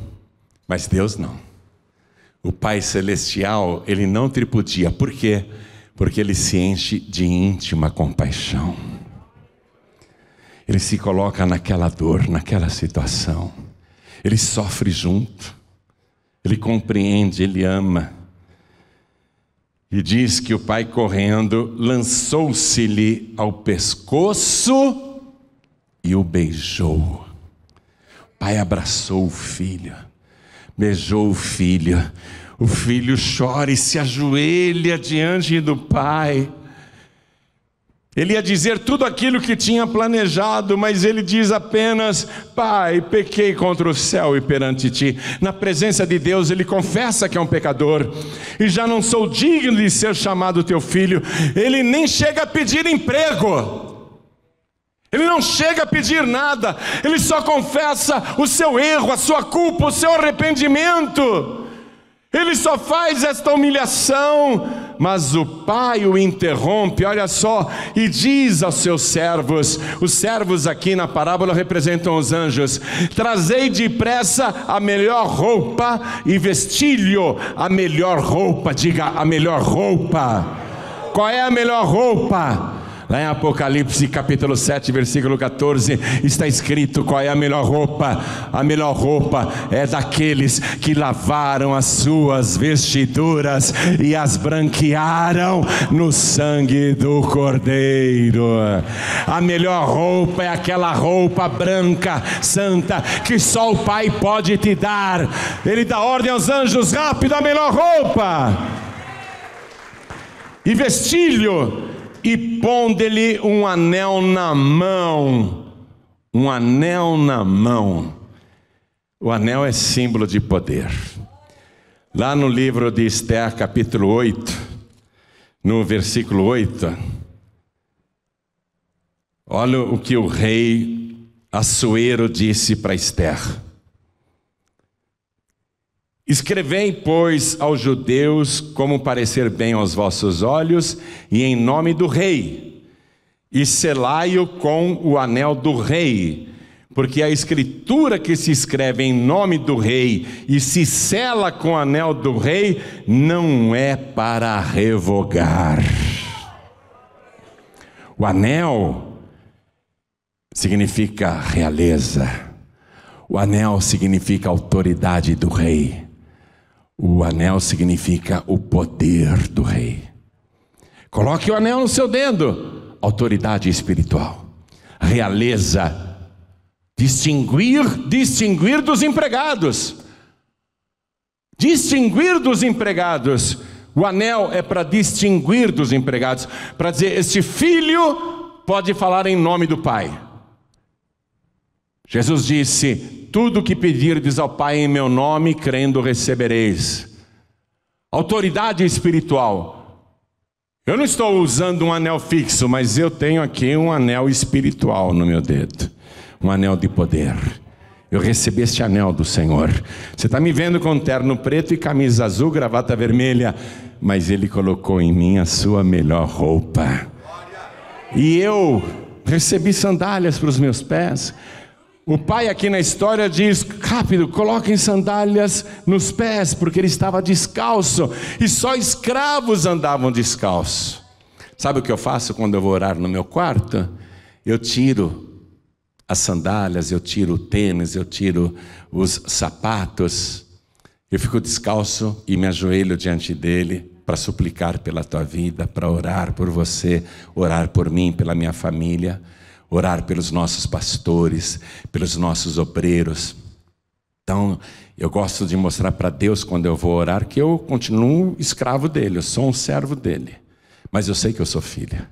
mas Deus não. O Pai Celestial, ele não tripudia, por quê? Porque ele se enche de íntima compaixão. Ele se coloca naquela dor, naquela situação. Ele sofre junto. Ele compreende, ele ama. E diz que o pai correndo lançou-se-lhe ao pescoço e o beijou. O pai abraçou o filho, beijou o filho. O filho chora e se ajoelha diante do pai. Ele ia dizer tudo aquilo que tinha planejado, mas ele diz apenas: Pai, pequei contra o céu e perante ti. Na presença de Deus, ele confessa que é um pecador e já não sou digno de ser chamado teu filho. Ele nem chega a pedir emprego. Ele não chega a pedir nada, ele só confessa o seu erro, a sua culpa, o seu arrependimento ele só faz esta humilhação, mas o pai o interrompe, olha só, e diz aos seus servos: os servos aqui na parábola representam os anjos, trazei depressa a melhor roupa e vestilho a melhor roupa, diga a melhor roupa. Qual é a melhor roupa? Lá em Apocalipse capítulo 7, versículo 14, está escrito qual é a melhor roupa. A melhor roupa é daqueles que lavaram as suas vestiduras e as branquearam no sangue do Cordeiro. A melhor roupa é aquela roupa branca, santa, que só o Pai pode te dar. Ele dá ordem aos anjos: rápido, a melhor roupa. E vestilho e pondo-lhe um anel na mão. Um anel na mão. O anel é símbolo de poder. Lá no livro de Esther, capítulo 8, no versículo 8, olha o que o rei Assuero disse para Esther. Escrevei, pois, aos judeus como parecer bem aos vossos olhos, e em nome do rei, e selai-o com o anel do rei, porque a escritura que se escreve em nome do rei e se sela com o anel do rei não é para revogar. O anel significa realeza, o anel significa autoridade do rei. O anel significa o poder do rei. Coloque o anel no seu dedo, autoridade espiritual, realeza, distinguir, distinguir dos empregados. Distinguir dos empregados. O anel é para distinguir dos empregados, para dizer: este filho pode falar em nome do pai. Jesus disse: Tudo o que pedirdes ao Pai em meu nome, crendo recebereis. Autoridade espiritual. Eu não estou usando um anel fixo, mas eu tenho aqui um anel espiritual no meu dedo um anel de poder. Eu recebi este anel do Senhor. Você está me vendo com terno preto e camisa azul, gravata vermelha, mas Ele colocou em mim a sua melhor roupa. E eu recebi sandálias para os meus pés, o pai aqui na história diz: rápido, coloquem sandálias nos pés, porque ele estava descalço e só escravos andavam descalço. Sabe o que eu faço quando eu vou orar no meu quarto? Eu tiro as sandálias, eu tiro o tênis, eu tiro os sapatos, eu fico descalço e me ajoelho diante dele para suplicar pela tua vida, para orar por você, orar por mim, pela minha família orar pelos nossos pastores, pelos nossos obreiros. Então, eu gosto de mostrar para Deus quando eu vou orar que eu continuo escravo dele, eu sou um servo dele. Mas eu sei que eu sou filha.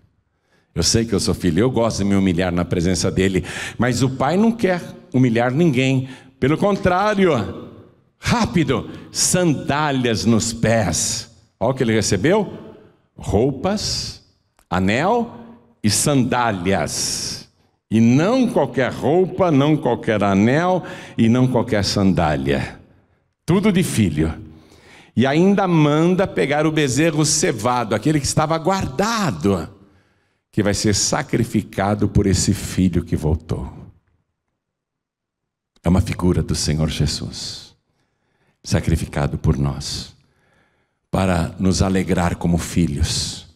Eu sei que eu sou filho, eu gosto de me humilhar na presença dele, mas o pai não quer humilhar ninguém. Pelo contrário, rápido, sandálias nos pés. Olha o que ele recebeu: roupas, anel e sandálias. E não qualquer roupa, não qualquer anel e não qualquer sandália. Tudo de filho. E ainda manda pegar o bezerro cevado, aquele que estava guardado, que vai ser sacrificado por esse filho que voltou. É uma figura do Senhor Jesus, sacrificado por nós, para nos alegrar como filhos,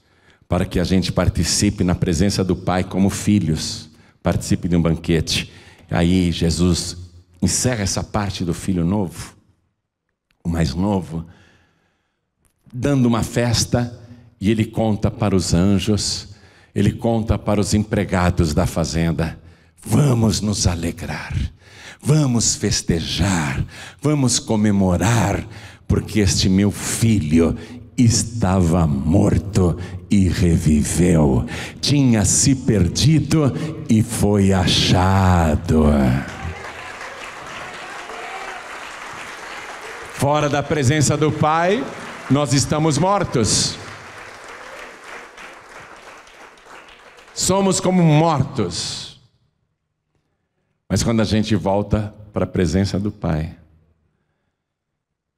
para que a gente participe na presença do Pai como filhos participe de um banquete. Aí Jesus encerra essa parte do filho novo, o mais novo, dando uma festa e ele conta para os anjos, ele conta para os empregados da fazenda: vamos nos alegrar, vamos festejar, vamos comemorar, porque este meu filho estava morto e reviveu, tinha se perdido e foi achado. Fora da presença do Pai, nós estamos mortos. Somos como mortos. Mas quando a gente volta para a presença do Pai,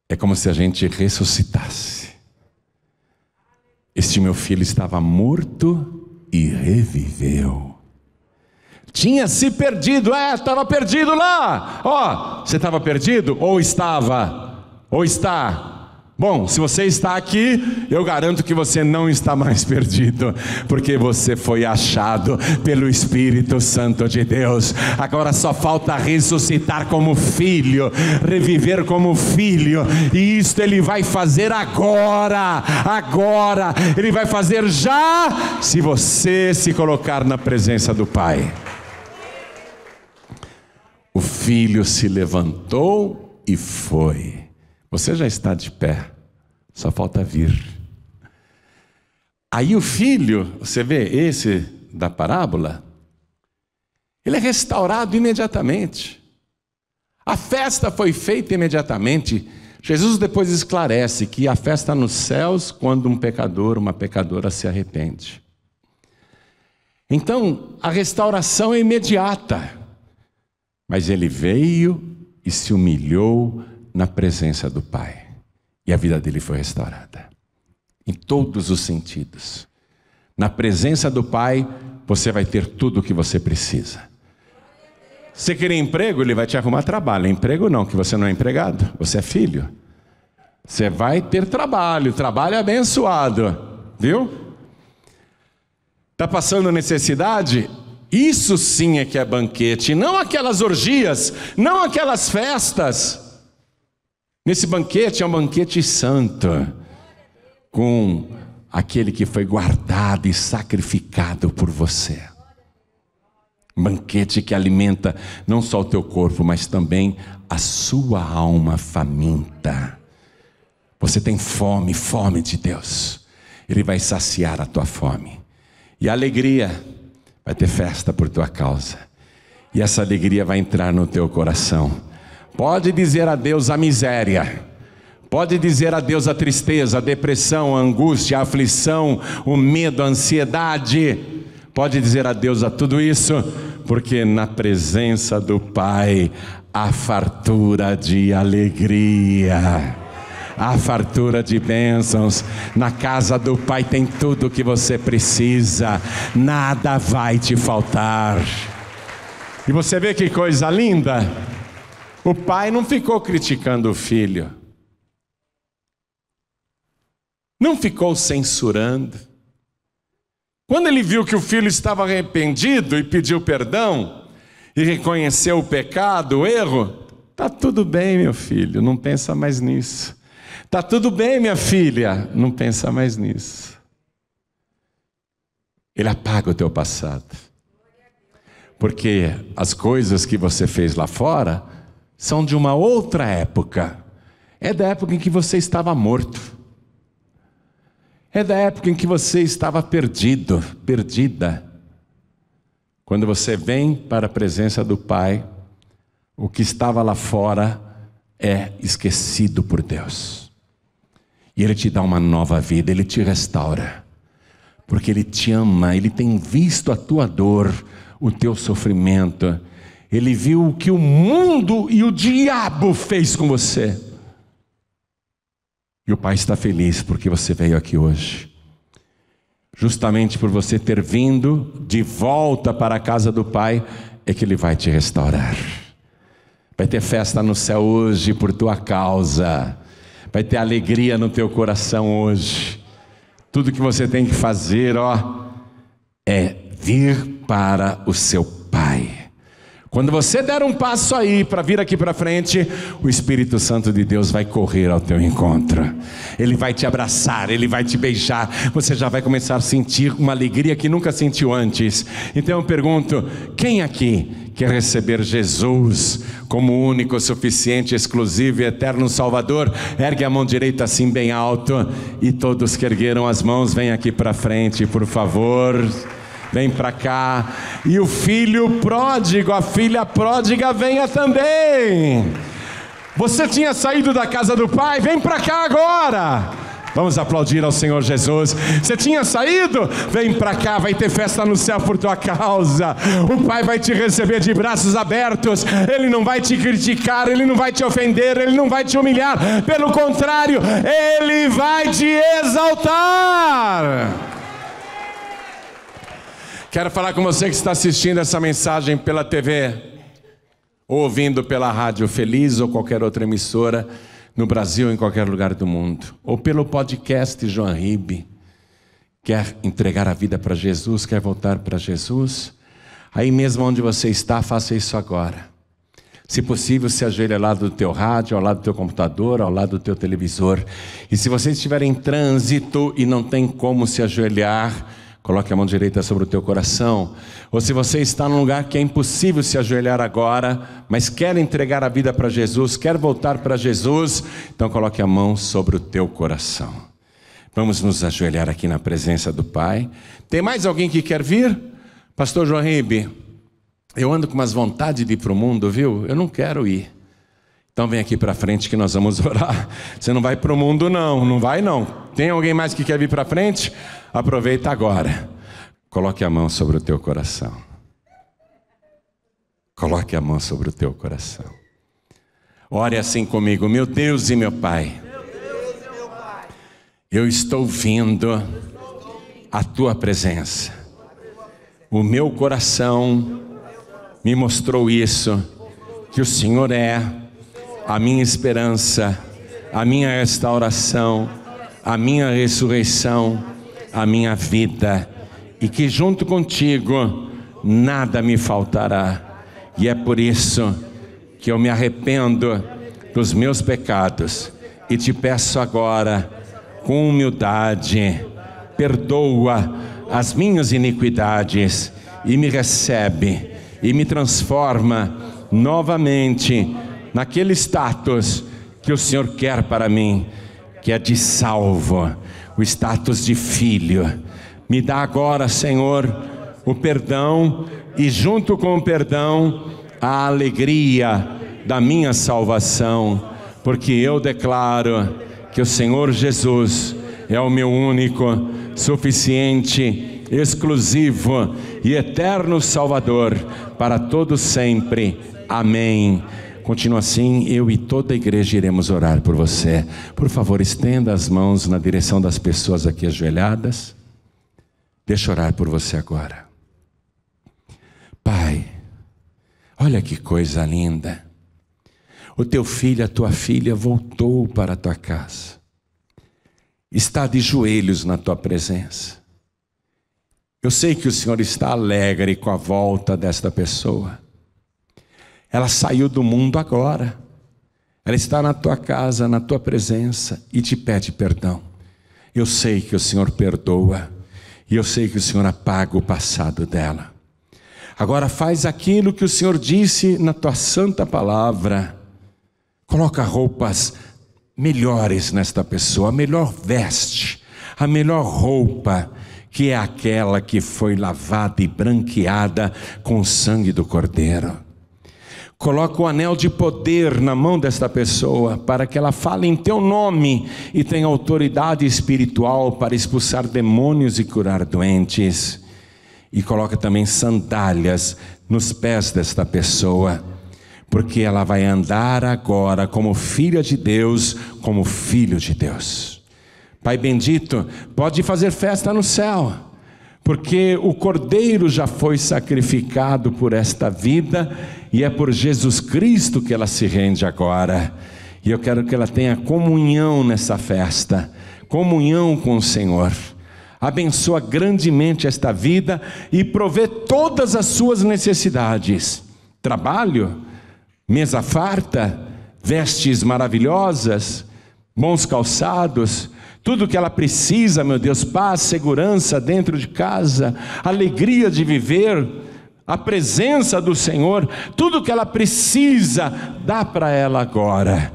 é como se a gente ressuscitasse. Este meu filho estava morto e reviveu. Tinha se perdido, é, estava perdido lá. Ó, oh, você estava perdido? Ou estava? Ou está? Bom, se você está aqui, eu garanto que você não está mais <laughs> perdido, porque você foi achado pelo Espírito Santo de Deus. Agora só falta ressuscitar como filho, reviver como filho, e isto ele vai fazer agora, agora, ele vai fazer já, se você se colocar na presença do Pai. O filho se levantou e foi. Você já está de pé, só falta vir. Aí o filho, você vê esse da parábola, ele é restaurado imediatamente. A festa foi feita imediatamente. Jesus depois esclarece que a festa nos céus quando um pecador, uma pecadora se arrepende. Então, a restauração é imediata. Mas ele veio e se humilhou na presença do Pai. E a vida dele foi restaurada. Em todos os sentidos. Na presença do Pai, você vai ter tudo o que você precisa. Você querer emprego, ele vai te arrumar trabalho. Emprego não, que você não é empregado, você é filho. Você vai ter trabalho, trabalho abençoado, viu? Tá passando necessidade? Isso sim é que é banquete, não aquelas orgias, não aquelas festas. Nesse banquete é um banquete santo, com aquele que foi guardado e sacrificado por você. Banquete que alimenta não só o teu corpo, mas também a sua alma faminta. Você tem fome, fome de Deus. Ele vai saciar a tua fome. E a alegria vai ter festa por tua causa. E essa alegria vai entrar no teu coração Pode dizer adeus à miséria. Pode dizer adeus à tristeza, à depressão, à angústia, à aflição, o medo, a ansiedade. Pode dizer adeus a tudo isso, porque na presença do Pai há fartura de alegria, há fartura de bênçãos. Na casa do Pai tem tudo o que você precisa, nada vai te faltar. E você vê que coisa linda? O pai não ficou criticando o filho, não ficou censurando. Quando ele viu que o filho estava arrependido e pediu perdão, e reconheceu o pecado, o erro, tá tudo bem, meu filho, não pensa mais nisso. Tá tudo bem, minha filha, não pensa mais nisso. Ele apaga o teu passado. Porque as coisas que você fez lá fora são de uma outra época. É da época em que você estava morto. É da época em que você estava perdido, perdida. Quando você vem para a presença do Pai, o que estava lá fora é esquecido por Deus. E Ele te dá uma nova vida, Ele te restaura. Porque Ele te ama, Ele tem visto a tua dor, o teu sofrimento ele viu o que o mundo e o diabo fez com você. E o Pai está feliz porque você veio aqui hoje. Justamente por você ter vindo de volta para a casa do Pai, é que Ele vai te restaurar. Vai ter festa no céu hoje por tua causa. Vai ter alegria no teu coração hoje. Tudo que você tem que fazer, ó, é vir para o seu Pai. Quando você der um passo aí para vir aqui para frente, o Espírito Santo de Deus vai correr ao teu encontro. Ele vai te abraçar, ele vai te beijar. Você já vai começar a sentir uma alegria que nunca sentiu antes. Então eu pergunto: quem aqui quer receber Jesus como único, suficiente, exclusivo e eterno Salvador? Ergue a mão direita assim bem alto e todos que ergueram as mãos, vem aqui para frente, por favor vem para cá. E o filho pródigo, a filha pródiga, venha também. Você tinha saído da casa do pai, vem para cá agora. Vamos aplaudir ao Senhor Jesus. Você tinha saído? Vem para cá, vai ter festa no céu por tua causa. O Pai vai te receber de braços abertos. Ele não vai te criticar, ele não vai te ofender, ele não vai te humilhar. Pelo contrário, ele vai te exaltar. Quero falar com você que está assistindo essa mensagem pela TV, ou ouvindo pela Rádio Feliz ou qualquer outra emissora no Brasil, em qualquer lugar do mundo, ou pelo podcast João Ribe. Quer entregar a vida para Jesus, quer voltar para Jesus? Aí mesmo onde você está, faça isso agora. Se possível, se ajoelhe ao lado do teu rádio, ao lado do teu computador, ao lado do teu televisor. E se você estiver em trânsito e não tem como se ajoelhar, Coloque a mão direita sobre o teu coração. Ou se você está num lugar que é impossível se ajoelhar agora, mas quer entregar a vida para Jesus, quer voltar para Jesus, então coloque a mão sobre o teu coração. Vamos nos ajoelhar aqui na presença do Pai. Tem mais alguém que quer vir? Pastor João Ribe, eu ando com umas vontades de ir para o mundo, viu? Eu não quero ir. Então vem aqui para frente que nós vamos <laughs> orar. Você não vai para o mundo não, não vai não. Tem alguém mais que quer vir para frente? Aproveita agora. Coloque a mão sobre o teu coração. Coloque a mão sobre o teu coração. Ore assim comigo, meu Deus e meu Pai. Eu estou vindo a tua presença. O meu coração me mostrou isso que o Senhor é a minha esperança, a minha restauração, a minha ressurreição, a minha vida, e que junto contigo nada me faltará. E é por isso que eu me arrependo dos meus pecados e te peço agora, com humildade, perdoa as minhas iniquidades e me recebe e me transforma novamente naquele status que o Senhor quer para mim, que é de salvo, o status de filho. Me dá agora, Senhor, o perdão e, junto com o perdão, a alegria da minha salvação, porque eu declaro que o Senhor Jesus é o meu único, suficiente, exclusivo e eterno Salvador para todos sempre. Amém. Continua assim, eu e toda a igreja iremos orar por você. Por favor, estenda as mãos na direção das pessoas aqui ajoelhadas. Deixa orar por você agora. Pai, olha que coisa linda. O teu filho, a tua filha voltou para a tua casa. Está de joelhos na tua presença. Eu sei que o Senhor está alegre com a volta desta pessoa. Ela saiu do mundo agora. Ela está na tua casa, na tua presença e te pede perdão. Eu sei que o Senhor perdoa e eu sei que o Senhor apaga o passado dela. Agora faz aquilo que o Senhor disse na tua santa palavra. Coloca roupas melhores nesta pessoa, a melhor veste, a melhor roupa, que é aquela que foi lavada e branqueada com o sangue do Cordeiro. Coloca o anel de poder na mão desta pessoa, para que ela fale em teu nome e tenha autoridade espiritual para expulsar demônios e curar doentes. E coloca também sandálias nos pés desta pessoa, porque ela vai andar agora como filha de Deus, como filho de Deus. Pai bendito, pode fazer festa no céu porque o Cordeiro já foi sacrificado por esta vida e é por Jesus Cristo que ela se rende agora. E eu quero que ela tenha comunhão nessa festa, comunhão com o Senhor. Abençoa grandemente esta vida e provê todas as suas necessidades: trabalho, mesa farta, vestes maravilhosas, bons calçados tudo que ela precisa, meu Deus, paz, segurança dentro de casa, alegria de viver, a presença do Senhor, tudo que ela precisa, dá para ela agora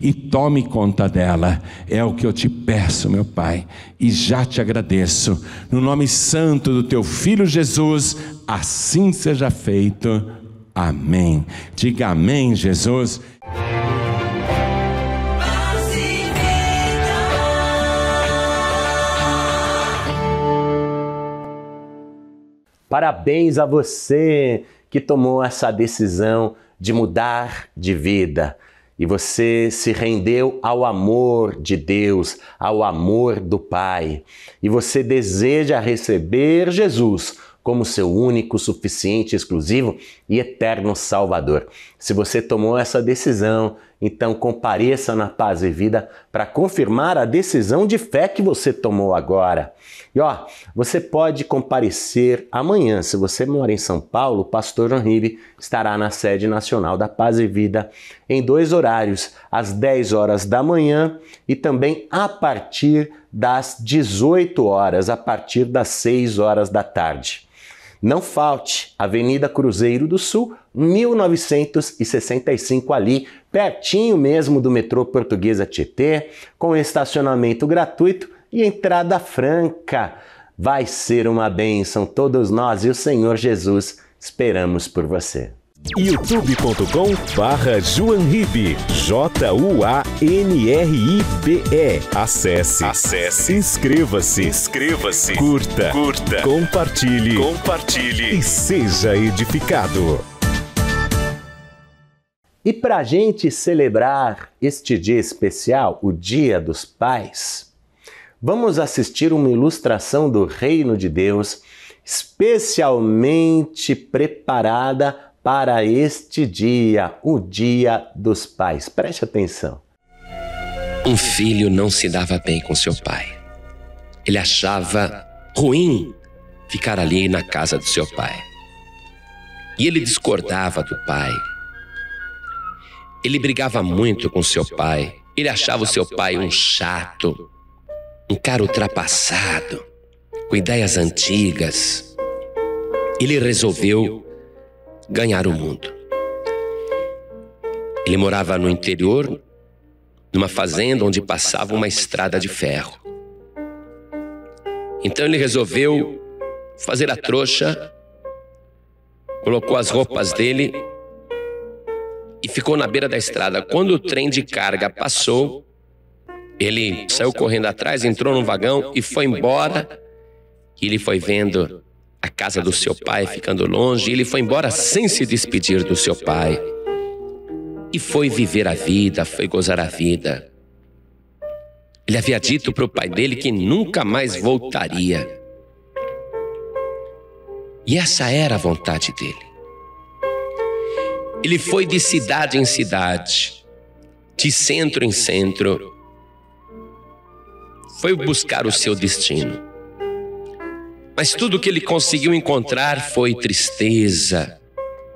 e tome conta dela. É o que eu te peço, meu Pai, e já te agradeço. No nome santo do teu filho Jesus, assim seja feito. Amém. Diga amém, Jesus. Parabéns a você que tomou essa decisão de mudar de vida e você se rendeu ao amor de Deus, ao amor do Pai, e você deseja receber Jesus como seu único, suficiente, exclusivo e eterno Salvador. Se você tomou essa decisão então compareça na paz e vida para confirmar a decisão de fé que você tomou agora. E ó, você pode comparecer amanhã. Se você mora em São Paulo, o pastor João Ribe estará na sede nacional da Paz e Vida em dois horários, às 10 horas da manhã e também a partir das 18 horas, a partir das 6 horas da tarde. Não falte, Avenida Cruzeiro do Sul, 1965 ali pertinho mesmo do metrô Portuguesa Tietê, com estacionamento gratuito e entrada franca. Vai ser uma bênção, todos nós e o Senhor Jesus esperamos por você. youtube.com barra Juanribe J-U-A-N-R-I-B-E Acesse, Acesse. inscreva-se, inscreva-se, curta, curta, compartilhe, compartilhe e seja edificado. E para a gente celebrar este dia especial, o Dia dos Pais, vamos assistir uma ilustração do Reino de Deus especialmente preparada para este dia, o Dia dos Pais. Preste atenção. Um filho não se dava bem com seu pai. Ele achava ruim ficar ali na casa do seu pai. E ele discordava do pai ele brigava muito com seu pai. Ele achava o seu pai um chato, um cara ultrapassado, com ideias antigas. Ele resolveu ganhar o mundo. Ele morava no interior, numa fazenda onde passava uma estrada de ferro. Então ele resolveu fazer a trouxa, colocou as roupas dele e ficou na beira da estrada. Quando o trem de carga passou, ele saiu correndo atrás, entrou num vagão e foi embora. E ele foi vendo a casa do seu pai ficando longe, e ele foi embora sem se despedir do seu pai. E foi viver a vida, foi gozar a vida. Ele havia dito para o pai dele que nunca mais voltaria. E essa era a vontade dele. Ele foi de cidade em cidade, de centro em centro, foi buscar o seu destino. Mas tudo que ele conseguiu encontrar foi tristeza,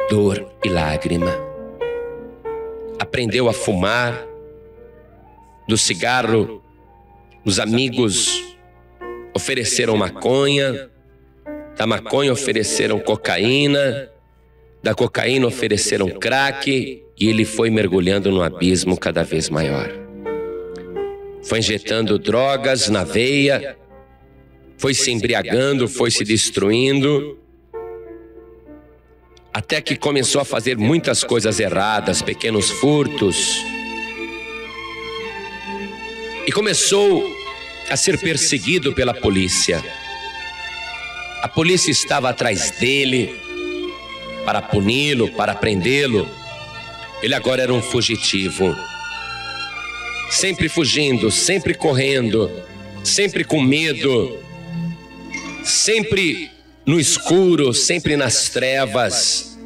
dor e lágrima. Aprendeu a fumar, do cigarro, os amigos ofereceram maconha, da maconha ofereceram cocaína, da cocaína ofereceram crack e ele foi mergulhando num abismo cada vez maior. Foi injetando drogas na veia, foi se embriagando, foi se destruindo, até que começou a fazer muitas coisas erradas, pequenos furtos. E começou a ser perseguido pela polícia. A polícia estava atrás dele, para puni-lo, para prendê-lo. Ele agora era um fugitivo. Sempre fugindo, sempre correndo, sempre com medo, sempre no escuro, sempre nas trevas.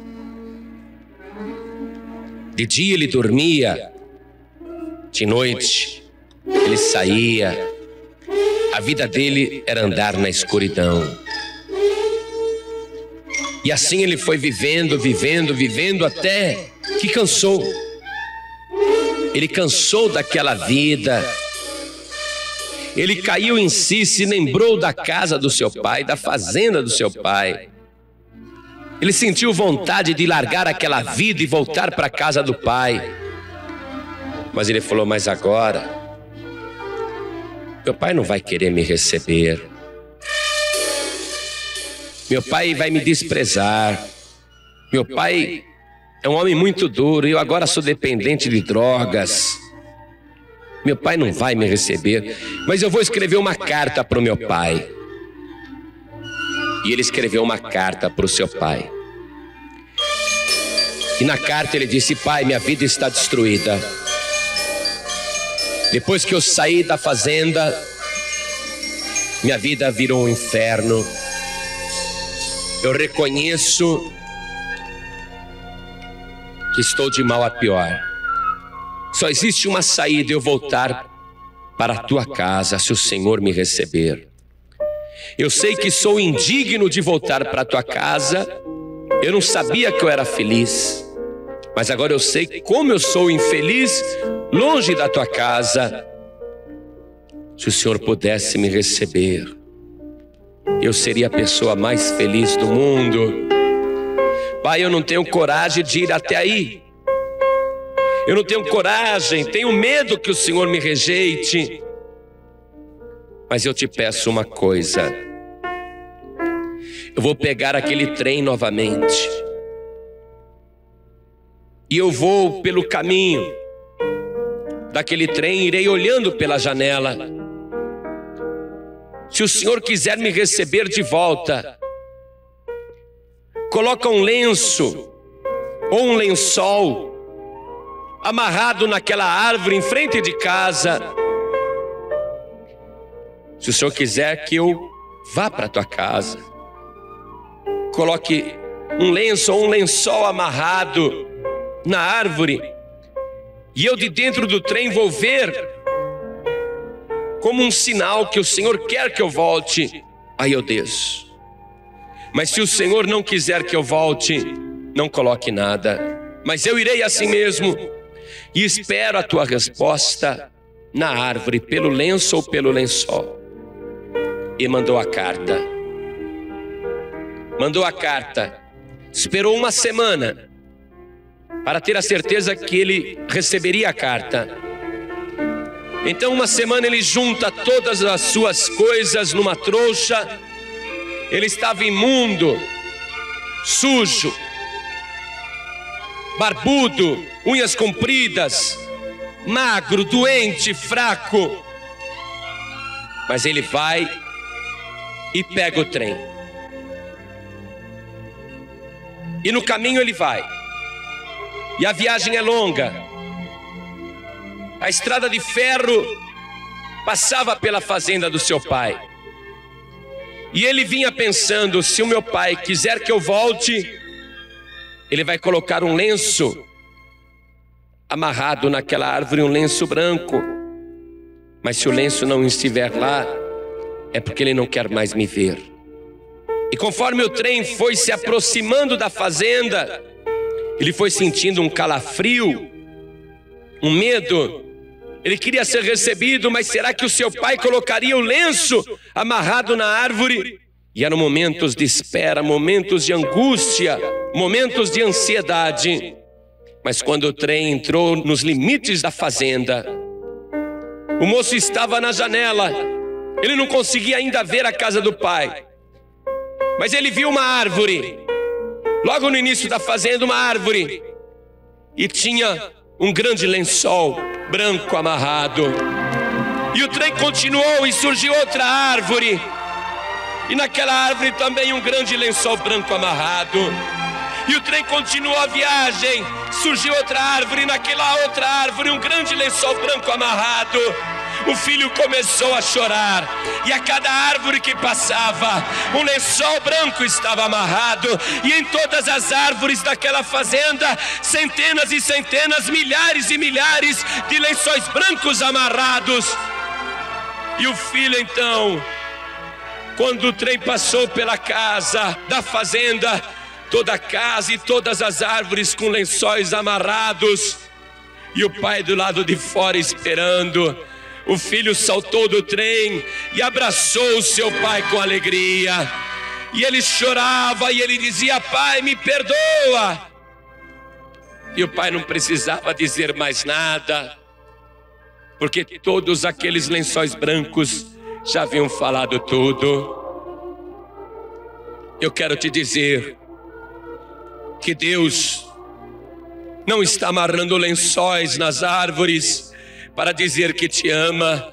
De dia ele dormia, de noite ele saía. A vida dele era andar na escuridão. E assim ele foi vivendo, vivendo, vivendo até que cansou. Ele cansou daquela vida. Ele caiu em si, se lembrou da casa do seu pai, da fazenda do seu pai. Ele sentiu vontade de largar aquela vida e voltar para a casa do pai. Mas ele falou: Mas agora, meu pai não vai querer me receber. Meu pai vai me desprezar. Meu pai é um homem muito duro e eu agora sou dependente de drogas. Meu pai não vai me receber, mas eu vou escrever uma carta para o meu pai. E ele escreveu uma carta para o seu pai. E na carta ele disse: Pai, minha vida está destruída. Depois que eu saí da fazenda, minha vida virou um inferno. Eu reconheço que estou de mal a pior. Só existe uma saída: eu voltar para a tua casa, se o Senhor me receber. Eu sei que sou indigno de voltar para a tua casa. Eu não sabia que eu era feliz, mas agora eu sei como eu sou infeliz longe da tua casa. Se o Senhor pudesse me receber, eu seria a pessoa mais feliz do mundo. Pai, eu não tenho coragem de ir até aí. Eu não tenho coragem, tenho medo que o Senhor me rejeite. Mas eu te peço uma coisa. Eu vou pegar aquele trem novamente. E eu vou pelo caminho daquele trem, irei olhando pela janela se o Senhor quiser me receber de volta, coloca um lenço ou um lençol amarrado naquela árvore em frente de casa. Se o Senhor quiser que eu vá para tua casa, coloque um lenço ou um lençol amarrado na árvore e eu de dentro do trem vou ver como um sinal que o Senhor quer que eu volte, aí eu desço. Mas se o Senhor não quiser que eu volte, não coloque nada. Mas eu irei assim mesmo e espero a tua resposta na árvore, pelo lenço ou pelo lençol. E mandou a carta. Mandou a carta. Esperou uma semana para ter a certeza que ele receberia a carta. Então, uma semana ele junta todas as suas coisas numa trouxa. Ele estava imundo, sujo, barbudo, unhas compridas, magro, doente, fraco. Mas ele vai e pega o trem. E no caminho ele vai. E a viagem é longa. A estrada de ferro passava pela fazenda do seu pai. E ele vinha pensando: se o meu pai quiser que eu volte, ele vai colocar um lenço amarrado naquela árvore, um lenço branco. Mas se o lenço não estiver lá, é porque ele não quer mais me ver. E conforme o trem foi se aproximando da fazenda, ele foi sentindo um calafrio, um medo. Ele queria ser recebido, mas será que o seu pai colocaria o lenço amarrado na árvore? E eram momentos de espera, momentos de angústia, momentos de ansiedade. Mas quando o trem entrou nos limites da fazenda, o moço estava na janela. Ele não conseguia ainda ver a casa do pai. Mas ele viu uma árvore. Logo no início da fazenda, uma árvore. E tinha um grande lençol branco amarrado. E o trem continuou e surgiu outra árvore. E naquela árvore também um grande lençol branco amarrado. E o trem continuou a viagem. Surgiu outra árvore, e naquela outra árvore um grande lençol branco amarrado o filho começou a chorar, e a cada árvore que passava, um lençol branco estava amarrado, e em todas as árvores daquela fazenda, centenas e centenas, milhares e milhares de lençóis brancos amarrados. E o filho então, quando o trem passou pela casa da fazenda, toda a casa e todas as árvores com lençóis amarrados, e o pai do lado de fora esperando. O filho saltou do trem e abraçou o seu pai com alegria. E ele chorava e ele dizia: Pai, me perdoa. E o pai não precisava dizer mais nada, porque todos aqueles lençóis brancos já haviam falado tudo. Eu quero te dizer que Deus não está amarrando lençóis nas árvores para dizer que te ama.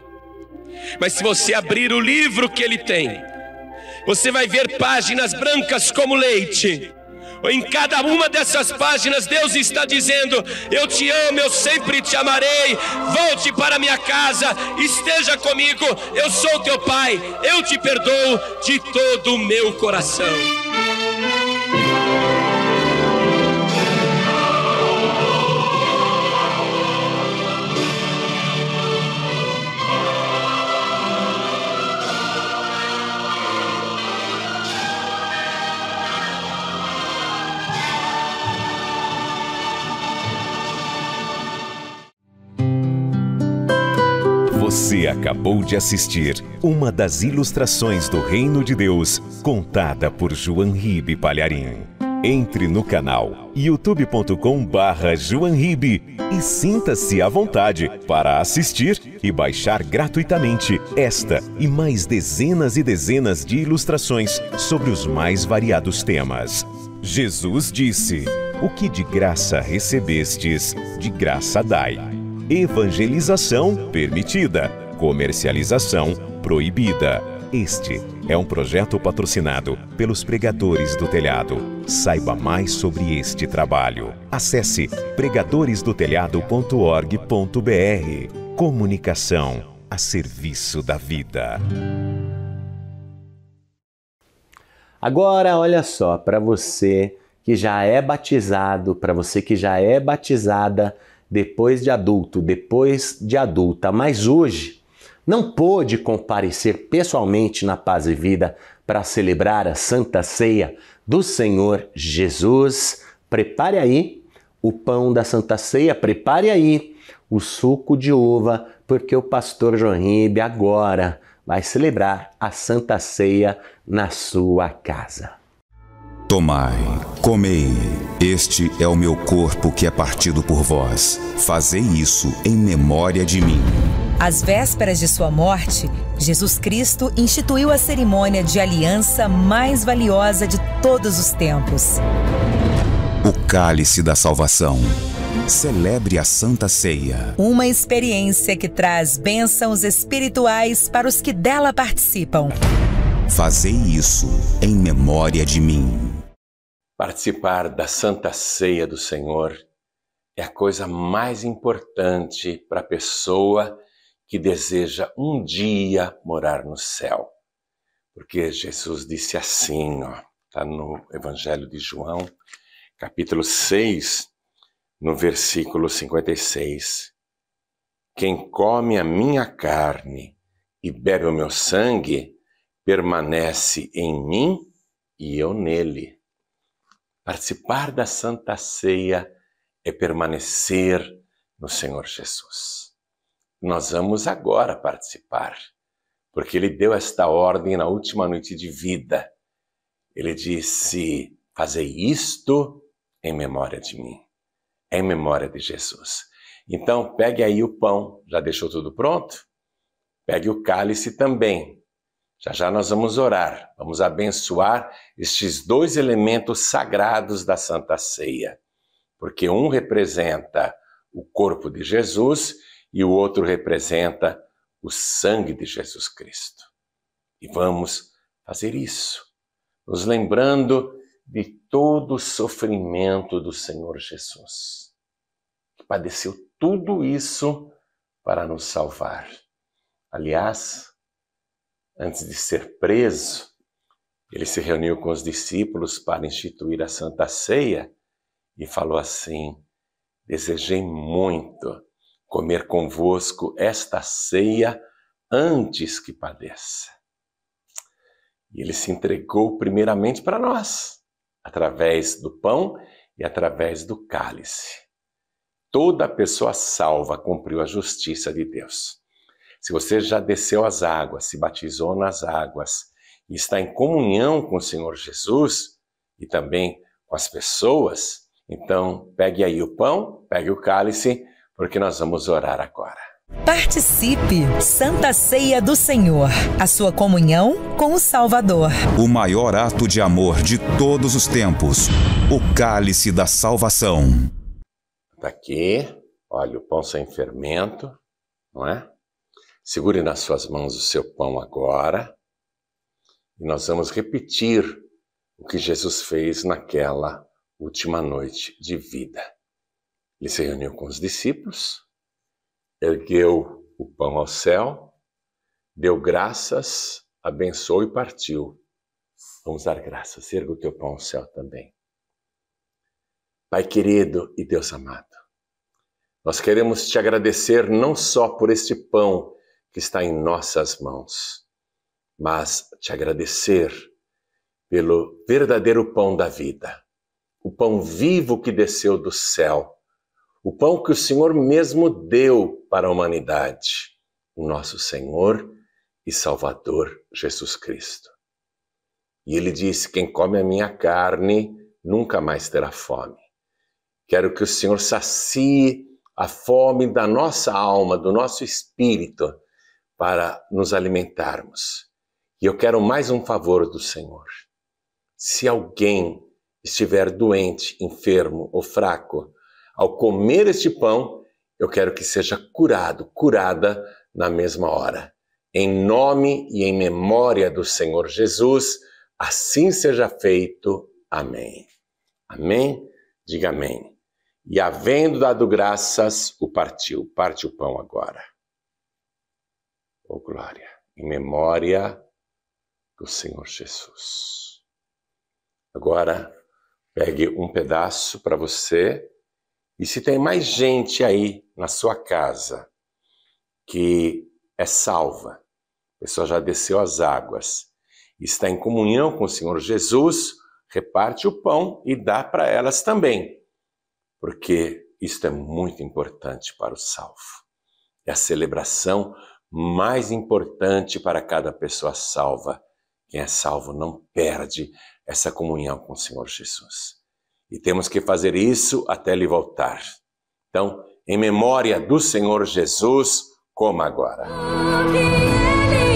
Mas se você abrir o livro que ele tem, você vai ver páginas brancas como leite. Em cada uma dessas páginas, Deus está dizendo: Eu te amo, eu sempre te amarei. Volte para minha casa, esteja comigo. Eu sou teu Pai, eu te perdoo de todo o meu coração. Você acabou de assistir uma das ilustrações do Reino de Deus contada por João Ribe Palharim. Entre no canal youtube.com/barra e sinta-se à vontade para assistir e baixar gratuitamente esta e mais dezenas e dezenas de ilustrações sobre os mais variados temas. Jesus disse: O que de graça recebestes, de graça dai. Evangelização permitida, comercialização proibida. Este é um projeto patrocinado pelos Pregadores do Telhado. Saiba mais sobre este trabalho. Acesse pregadoresdotelhado.org.br. Comunicação a serviço da vida. Agora, olha só, para você que já é batizado, para você que já é batizada, depois de adulto, depois de adulta, mas hoje não pôde comparecer pessoalmente na Paz e Vida para celebrar a Santa Ceia do Senhor Jesus, prepare aí o pão da Santa Ceia, prepare aí o suco de uva, porque o pastor João Ribe agora vai celebrar a Santa Ceia na sua casa. Tomai, comei, este é o meu corpo que é partido por vós. Fazei isso em memória de mim. Às vésperas de sua morte, Jesus Cristo instituiu a cerimônia de aliança mais valiosa de todos os tempos. O cálice da salvação. Celebre a Santa Ceia. Uma experiência que traz bênçãos espirituais para os que dela participam. Fazei isso em memória de mim. Participar da Santa Ceia do Senhor é a coisa mais importante para a pessoa que deseja um dia morar no céu. Porque Jesus disse assim, ó, tá no Evangelho de João, capítulo 6, no versículo 56. Quem come a minha carne e bebe o meu sangue, permanece em mim e eu nele Participar da Santa Ceia é permanecer no Senhor Jesus. Nós vamos agora participar, porque ele deu esta ordem na última noite de vida. Ele disse: Fazei isto em memória de mim, em memória de Jesus. Então, pegue aí o pão, já deixou tudo pronto? Pegue o cálice também, já já nós vamos orar, vamos abençoar estes dois elementos sagrados da Santa Ceia, porque um representa o corpo de Jesus e o outro representa o sangue de Jesus Cristo. E vamos fazer isso, nos lembrando de todo o sofrimento do Senhor Jesus, que padeceu tudo isso para nos salvar. Aliás, Antes de ser preso, ele se reuniu com os discípulos para instituir a Santa Ceia e falou assim: Desejei muito comer convosco esta ceia antes que padeça. E ele se entregou primeiramente para nós, através do pão e através do cálice. Toda pessoa salva cumpriu a justiça de Deus. Se você já desceu às águas, se batizou nas águas e está em comunhão com o Senhor Jesus e também com as pessoas, então pegue aí o pão, pegue o cálice, porque nós vamos orar agora. Participe! Santa Ceia do Senhor, a sua comunhão com o Salvador. O maior ato de amor de todos os tempos o cálice da salvação. Está aqui, olha o pão sem fermento, não é? Segure nas suas mãos o seu pão agora e nós vamos repetir o que Jesus fez naquela última noite de vida. Ele se reuniu com os discípulos, ergueu o pão ao céu, deu graças, abençoou e partiu. Vamos dar graças. Erga o teu pão ao céu também. Pai querido e Deus amado, nós queremos te agradecer não só por este pão que está em nossas mãos, mas te agradecer pelo verdadeiro pão da vida, o pão vivo que desceu do céu, o pão que o Senhor mesmo deu para a humanidade, o nosso Senhor e Salvador Jesus Cristo. E ele disse: Quem come a minha carne nunca mais terá fome. Quero que o Senhor sacie a fome da nossa alma, do nosso espírito, para nos alimentarmos. E eu quero mais um favor do Senhor. Se alguém estiver doente, enfermo ou fraco, ao comer este pão, eu quero que seja curado, curada na mesma hora. Em nome e em memória do Senhor Jesus, assim seja feito. Amém. Amém? Diga amém. E havendo dado graças, o partiu. Parte o pão agora. Oh glória, em memória do Senhor Jesus. Agora, pegue um pedaço para você. E se tem mais gente aí na sua casa que é salva, a pessoa já desceu as águas, está em comunhão com o Senhor Jesus, reparte o pão e dá para elas também, porque isto é muito importante para o salvo. É a celebração mais importante para cada pessoa salva. Quem é salvo não perde essa comunhão com o Senhor Jesus. E temos que fazer isso até ele voltar. Então, em memória do Senhor Jesus, coma agora. Oh,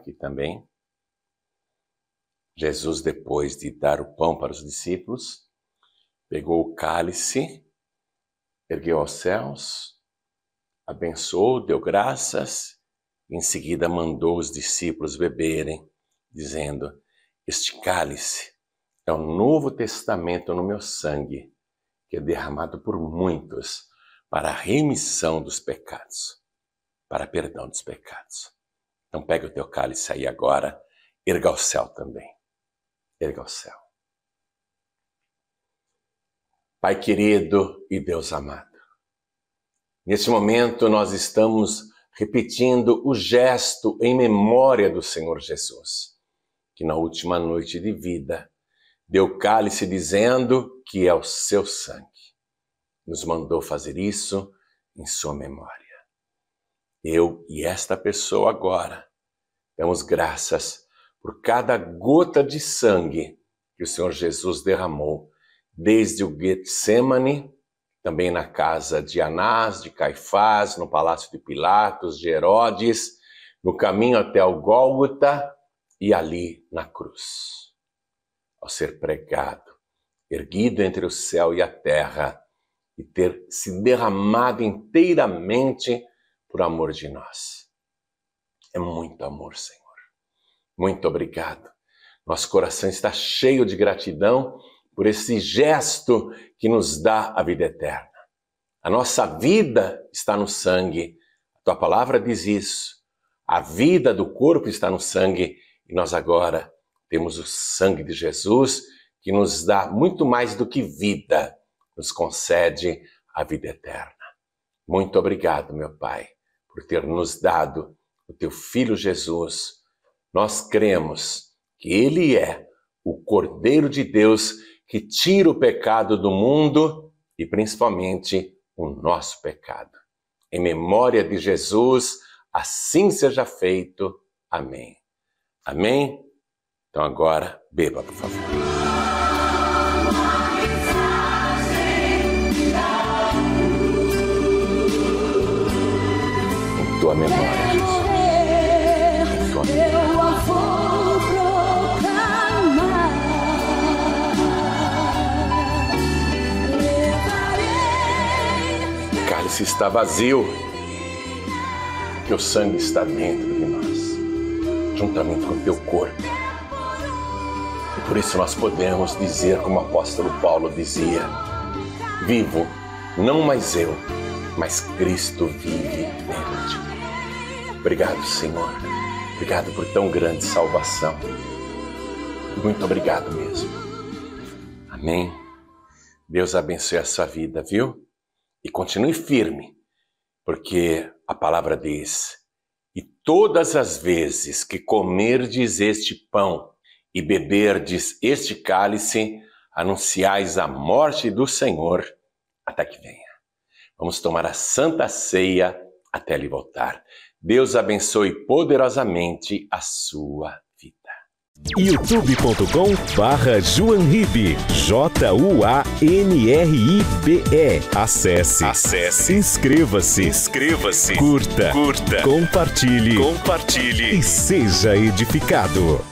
aqui também. Jesus, depois de dar o pão para os discípulos, pegou o cálice, ergueu aos céus, abençoou, deu graças, em seguida mandou os discípulos beberem, dizendo: Este cálice é o novo testamento no meu sangue, que é derramado por muitos para a remissão dos pecados, para perdão dos pecados. Então pega o teu cálice aí agora, erga o céu também. Erga o céu. Pai querido e Deus amado, nesse momento nós estamos repetindo o gesto em memória do Senhor Jesus, que na última noite de vida deu cálice dizendo que é o seu sangue. Nos mandou fazer isso em sua memória eu e esta pessoa agora. Damos graças por cada gota de sangue que o Senhor Jesus derramou, desde o Getsemane, também na casa de Anás, de Caifás, no palácio de Pilatos, de Herodes, no caminho até o Gólgota e ali na cruz. Ao ser pregado, erguido entre o céu e a terra, e ter se derramado inteiramente por amor de nós. É muito amor, Senhor. Muito obrigado. Nosso coração está cheio de gratidão por esse gesto que nos dá a vida eterna. A nossa vida está no sangue. A tua palavra diz isso. A vida do corpo está no sangue e nós agora temos o sangue de Jesus que nos dá muito mais do que vida, nos concede a vida eterna. Muito obrigado, meu Pai por ter nos dado o teu Filho Jesus. Nós cremos que Ele é o Cordeiro de Deus que tira o pecado do mundo e principalmente o nosso pecado. Em memória de Jesus, assim seja feito. Amém. Amém? Então agora, beba, por favor. tua memória, Jesus. Em tua memória. cálice está vazio, teu sangue está dentro de nós, juntamente com teu corpo. E por isso nós podemos dizer, como o apóstolo Paulo dizia: Vivo, não mais eu, mas Cristo vive Obrigado, Senhor. Obrigado por tão grande salvação. Muito obrigado mesmo. Amém. Deus abençoe a sua vida, viu? E continue firme, porque a palavra diz: E todas as vezes que comerdes este pão e beberdes este cálice, anunciais a morte do Senhor até que venha. Vamos tomar a santa ceia até ele voltar. Deus abençoe poderosamente a sua vida. youtube.com barra J-U-A-N-R-I-B-E Acesse, Acesse. inscreva-se, inscreva-se, curta, curta, compartilhe, compartilhe e seja edificado.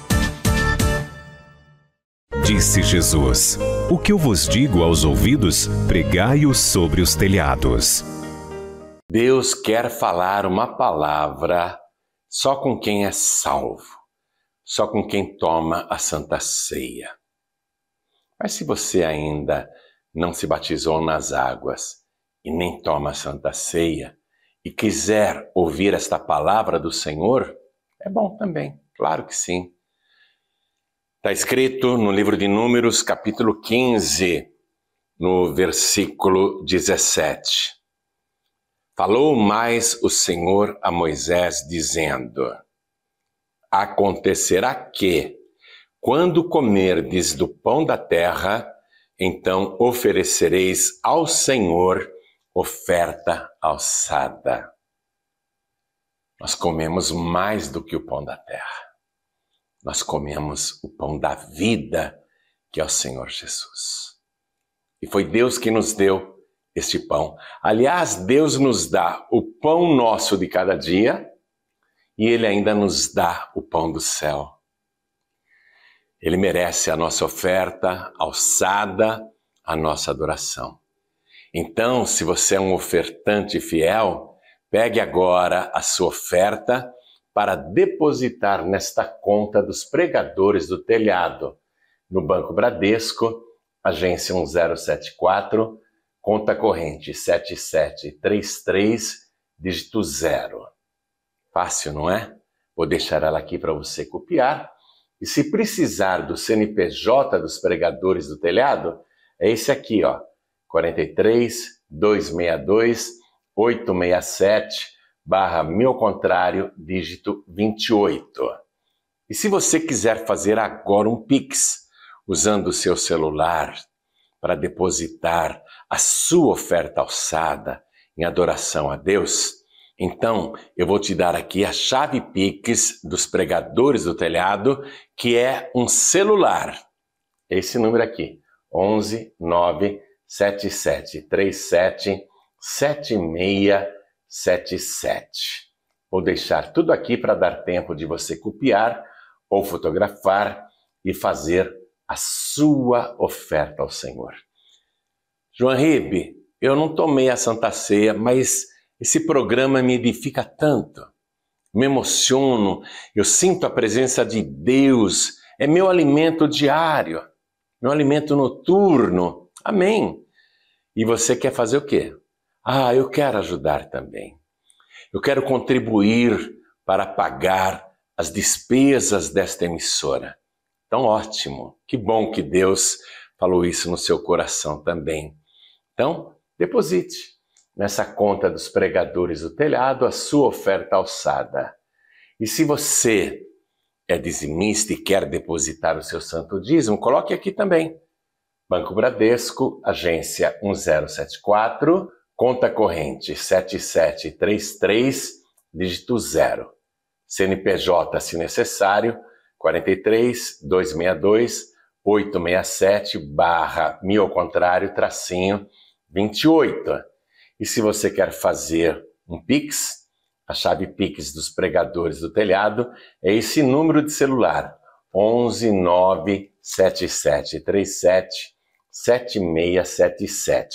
Disse Jesus: O que eu vos digo aos ouvidos, pregai-o sobre os telhados. Deus quer falar uma palavra só com quem é salvo, só com quem toma a Santa Ceia. Mas se você ainda não se batizou nas águas e nem toma a Santa Ceia e quiser ouvir esta palavra do Senhor, é bom também, claro que sim. Está escrito no livro de Números, capítulo 15, no versículo 17. Falou mais o Senhor a Moisés, dizendo: Acontecerá que, quando comerdes do pão da terra, então oferecereis ao Senhor oferta alçada. Nós comemos mais do que o pão da terra. Nós comemos o pão da vida, que é o Senhor Jesus. E foi Deus que nos deu este pão. Aliás, Deus nos dá o pão nosso de cada dia e Ele ainda nos dá o pão do céu. Ele merece a nossa oferta alçada, a nossa adoração. Então, se você é um ofertante fiel, pegue agora a sua oferta para depositar nesta conta dos pregadores do telhado, no Banco Bradesco, agência 1074 conta corrente 7733, dígito zero. Fácil, não é? Vou deixar ela aqui para você copiar. E se precisar do CNPJ dos pregadores do telhado, é esse aqui, ó. 43 262 867 barra meu contrário, dígito 28. E se você quiser fazer agora um Pix usando o seu celular para depositar a sua oferta alçada em adoração a Deus, então eu vou te dar aqui a chave Pix dos pregadores do telhado, que é um celular. Esse número aqui, 11 7737 7677. Vou deixar tudo aqui para dar tempo de você copiar ou fotografar e fazer a sua oferta ao Senhor. João Ribe, eu não tomei a Santa Ceia, mas esse programa me edifica tanto. Me emociono, eu sinto a presença de Deus, é meu alimento diário, meu alimento noturno. Amém. E você quer fazer o quê? Ah, eu quero ajudar também. Eu quero contribuir para pagar as despesas desta emissora. Então, ótimo. Que bom que Deus falou isso no seu coração também. Então, deposite nessa conta dos pregadores do telhado a sua oferta alçada. E se você é dizimista e quer depositar o seu santo dízimo, coloque aqui também. Banco Bradesco, agência 1074, conta corrente 7733, dígito 0. CNPJ, se necessário, 43 262 867 barra, mil ao contrário, tracinho 28. E se você quer fazer um Pix, a chave Pix dos pregadores do telhado é esse número de celular: 11977377677.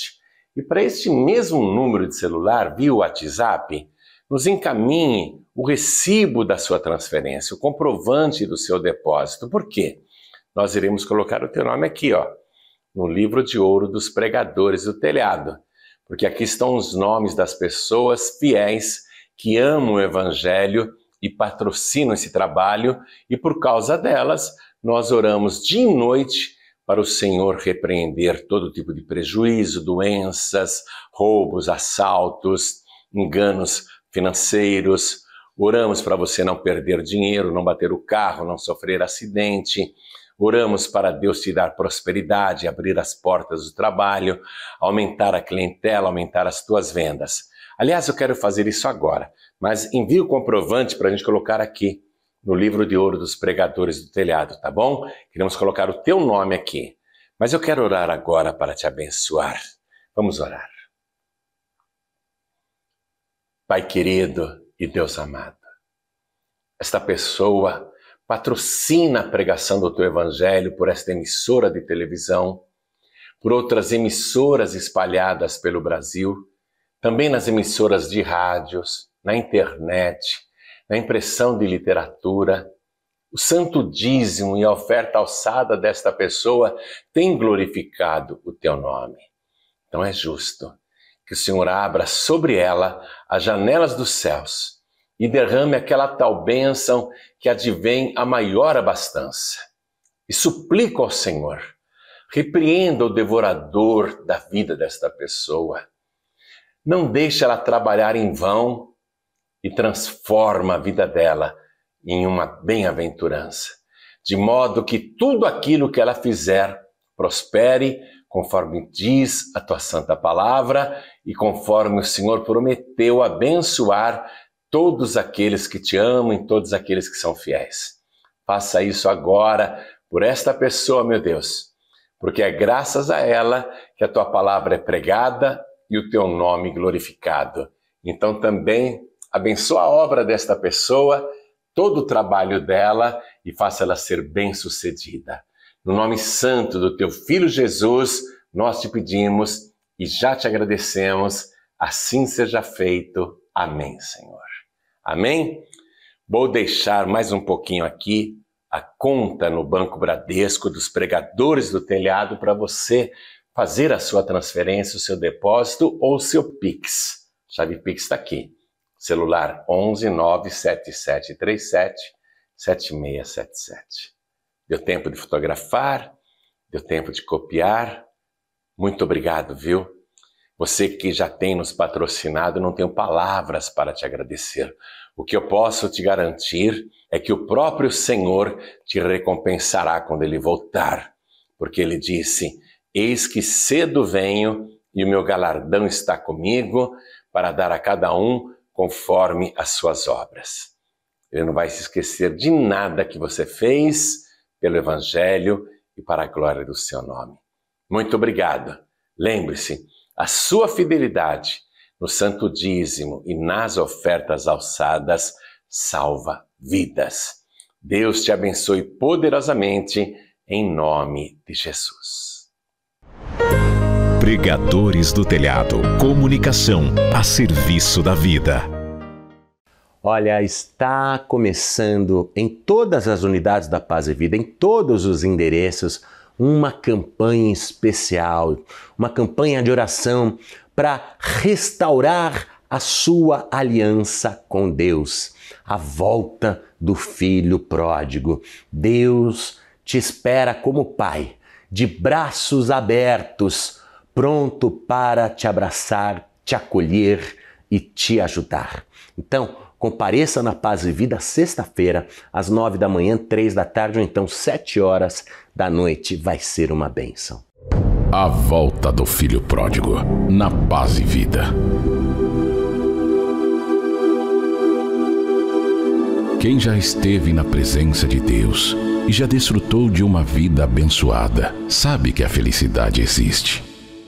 E para este mesmo número de celular, via WhatsApp, nos encaminhe o recibo da sua transferência, o comprovante do seu depósito. Por quê? Nós iremos colocar o teu nome aqui, ó no livro de ouro dos pregadores do telhado, porque aqui estão os nomes das pessoas fiéis que amam o Evangelho e patrocinam esse trabalho, e por causa delas, nós oramos dia e noite para o Senhor repreender todo tipo de prejuízo, doenças, roubos, assaltos, enganos financeiros. Oramos para você não perder dinheiro, não bater o carro, não sofrer acidente, Oramos para Deus te dar prosperidade, abrir as portas do trabalho, aumentar a clientela, aumentar as tuas vendas. Aliás, eu quero fazer isso agora, mas envie o comprovante para a gente colocar aqui no livro de ouro dos pregadores do telhado, tá bom? Queremos colocar o teu nome aqui. Mas eu quero orar agora para te abençoar. Vamos orar. Pai querido e Deus amado, esta pessoa Patrocina a pregação do teu evangelho por esta emissora de televisão, por outras emissoras espalhadas pelo Brasil, também nas emissoras de rádios, na internet, na impressão de literatura. O santo dízimo e a oferta alçada desta pessoa tem glorificado o teu nome. Então é justo que o Senhor abra sobre ela as janelas dos céus e derrame aquela tal bênção que advém a maior abastança. E suplico ao Senhor, repreenda o devorador da vida desta pessoa. Não deixe ela trabalhar em vão e transforma a vida dela em uma bem-aventurança, de modo que tudo aquilo que ela fizer prospere, conforme diz a tua santa palavra e conforme o Senhor prometeu abençoar todos aqueles que te amam e todos aqueles que são fiéis. Faça isso agora por esta pessoa, meu Deus, porque é graças a ela que a tua palavra é pregada e o teu nome glorificado. Então também abençoa a obra desta pessoa, todo o trabalho dela e faça ela ser bem-sucedida. No nome santo do teu filho Jesus, nós te pedimos e já te agradecemos. Assim seja feito. Amém, Senhor. Amém? Vou deixar mais um pouquinho aqui a conta no Banco Bradesco dos pregadores do telhado para você fazer a sua transferência, o seu depósito ou o seu Pix. A chave Pix está aqui. Celular 11 97737 7677. Deu tempo de fotografar, deu tempo de copiar. Muito obrigado, viu? Você que já tem nos patrocinado, não tenho palavras para te agradecer. O que eu posso te garantir é que o próprio Senhor te recompensará quando ele voltar, porque ele disse: Eis que cedo venho e o meu galardão está comigo para dar a cada um conforme as suas obras. Ele não vai se esquecer de nada que você fez pelo Evangelho e para a glória do seu nome. Muito obrigado. Lembre-se, a sua fidelidade no santo dízimo e nas ofertas alçadas salva vidas. Deus te abençoe poderosamente em nome de Jesus. Pregadores do Telhado. Comunicação a serviço da vida. Olha, está começando em todas as unidades da Paz e Vida, em todos os endereços, uma campanha especial, uma campanha de oração para restaurar a sua aliança com Deus, a volta do filho pródigo. Deus te espera como pai, de braços abertos, pronto para te abraçar, te acolher e te ajudar. Então, Compareça na Paz e Vida sexta-feira, às nove da manhã, três da tarde ou então sete horas da noite. Vai ser uma bênção. A volta do filho pródigo na Paz e Vida. Quem já esteve na presença de Deus e já desfrutou de uma vida abençoada, sabe que a felicidade existe.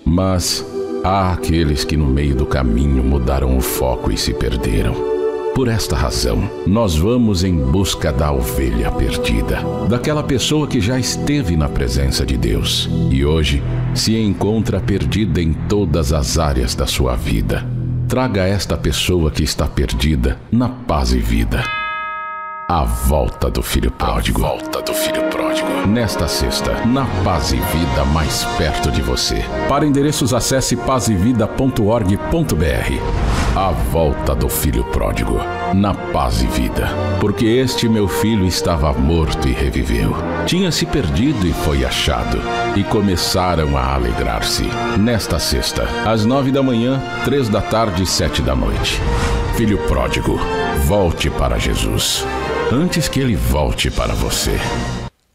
Mas há aqueles que no meio do caminho mudaram o foco e se perderam por esta razão, nós vamos em busca da ovelha perdida, daquela pessoa que já esteve na presença de Deus e hoje se encontra perdida em todas as áreas da sua vida. Traga esta pessoa que está perdida na paz e vida. A volta do filho pródigo. A volta do filho pródigo. Nesta sexta, na Paz e Vida mais perto de você. Para endereços acesse pazevida.org.br. A volta do filho pródigo, na paz e vida. Porque este meu filho estava morto e reviveu. Tinha se perdido e foi achado. E começaram a alegrar-se. Nesta sexta, às nove da manhã, três da tarde e sete da noite. Filho pródigo, volte para Jesus. Antes que ele volte para você.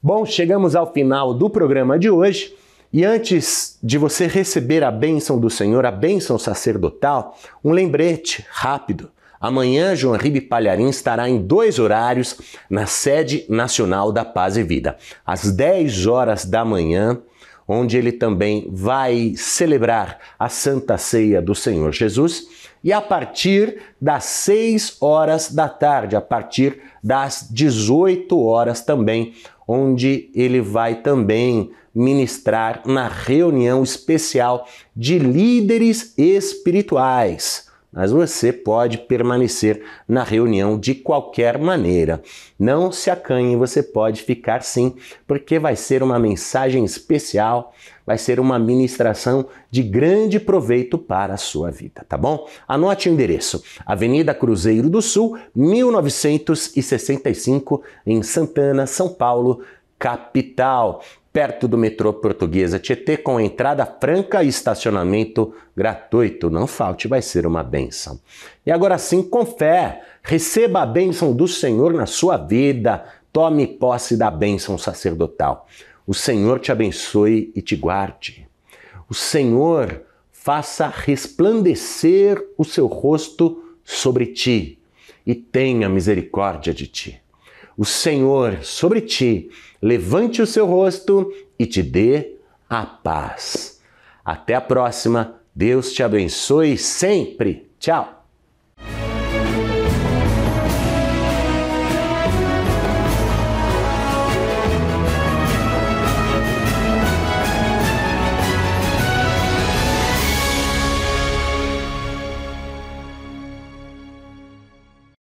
Bom, chegamos ao final do programa de hoje. E antes de você receber a bênção do Senhor, a bênção sacerdotal, um lembrete rápido. Amanhã, João Ribe Palharim estará em dois horários na sede nacional da Paz e Vida, às 10 horas da manhã, onde ele também vai celebrar a Santa Ceia do Senhor Jesus, e a partir das 6 horas da tarde, a partir das 18 horas também, onde ele vai também ministrar na reunião especial de líderes espirituais. Mas você pode permanecer na reunião de qualquer maneira. Não se acanhe, você pode ficar sim, porque vai ser uma mensagem especial, vai ser uma ministração de grande proveito para a sua vida, tá bom? Anote o endereço: Avenida Cruzeiro do Sul, 1965, em Santana, São Paulo, capital perto do metrô Portuguesa Tietê, com entrada franca e estacionamento gratuito. Não falte, vai ser uma bênção. E agora sim, com fé, receba a bênção do Senhor na sua vida. Tome posse da bênção sacerdotal. O Senhor te abençoe e te guarde. O Senhor faça resplandecer o seu rosto sobre ti e tenha misericórdia de ti o Senhor sobre ti, levante o seu rosto e te dê a paz. Até a próxima. Deus te abençoe sempre. Tchau.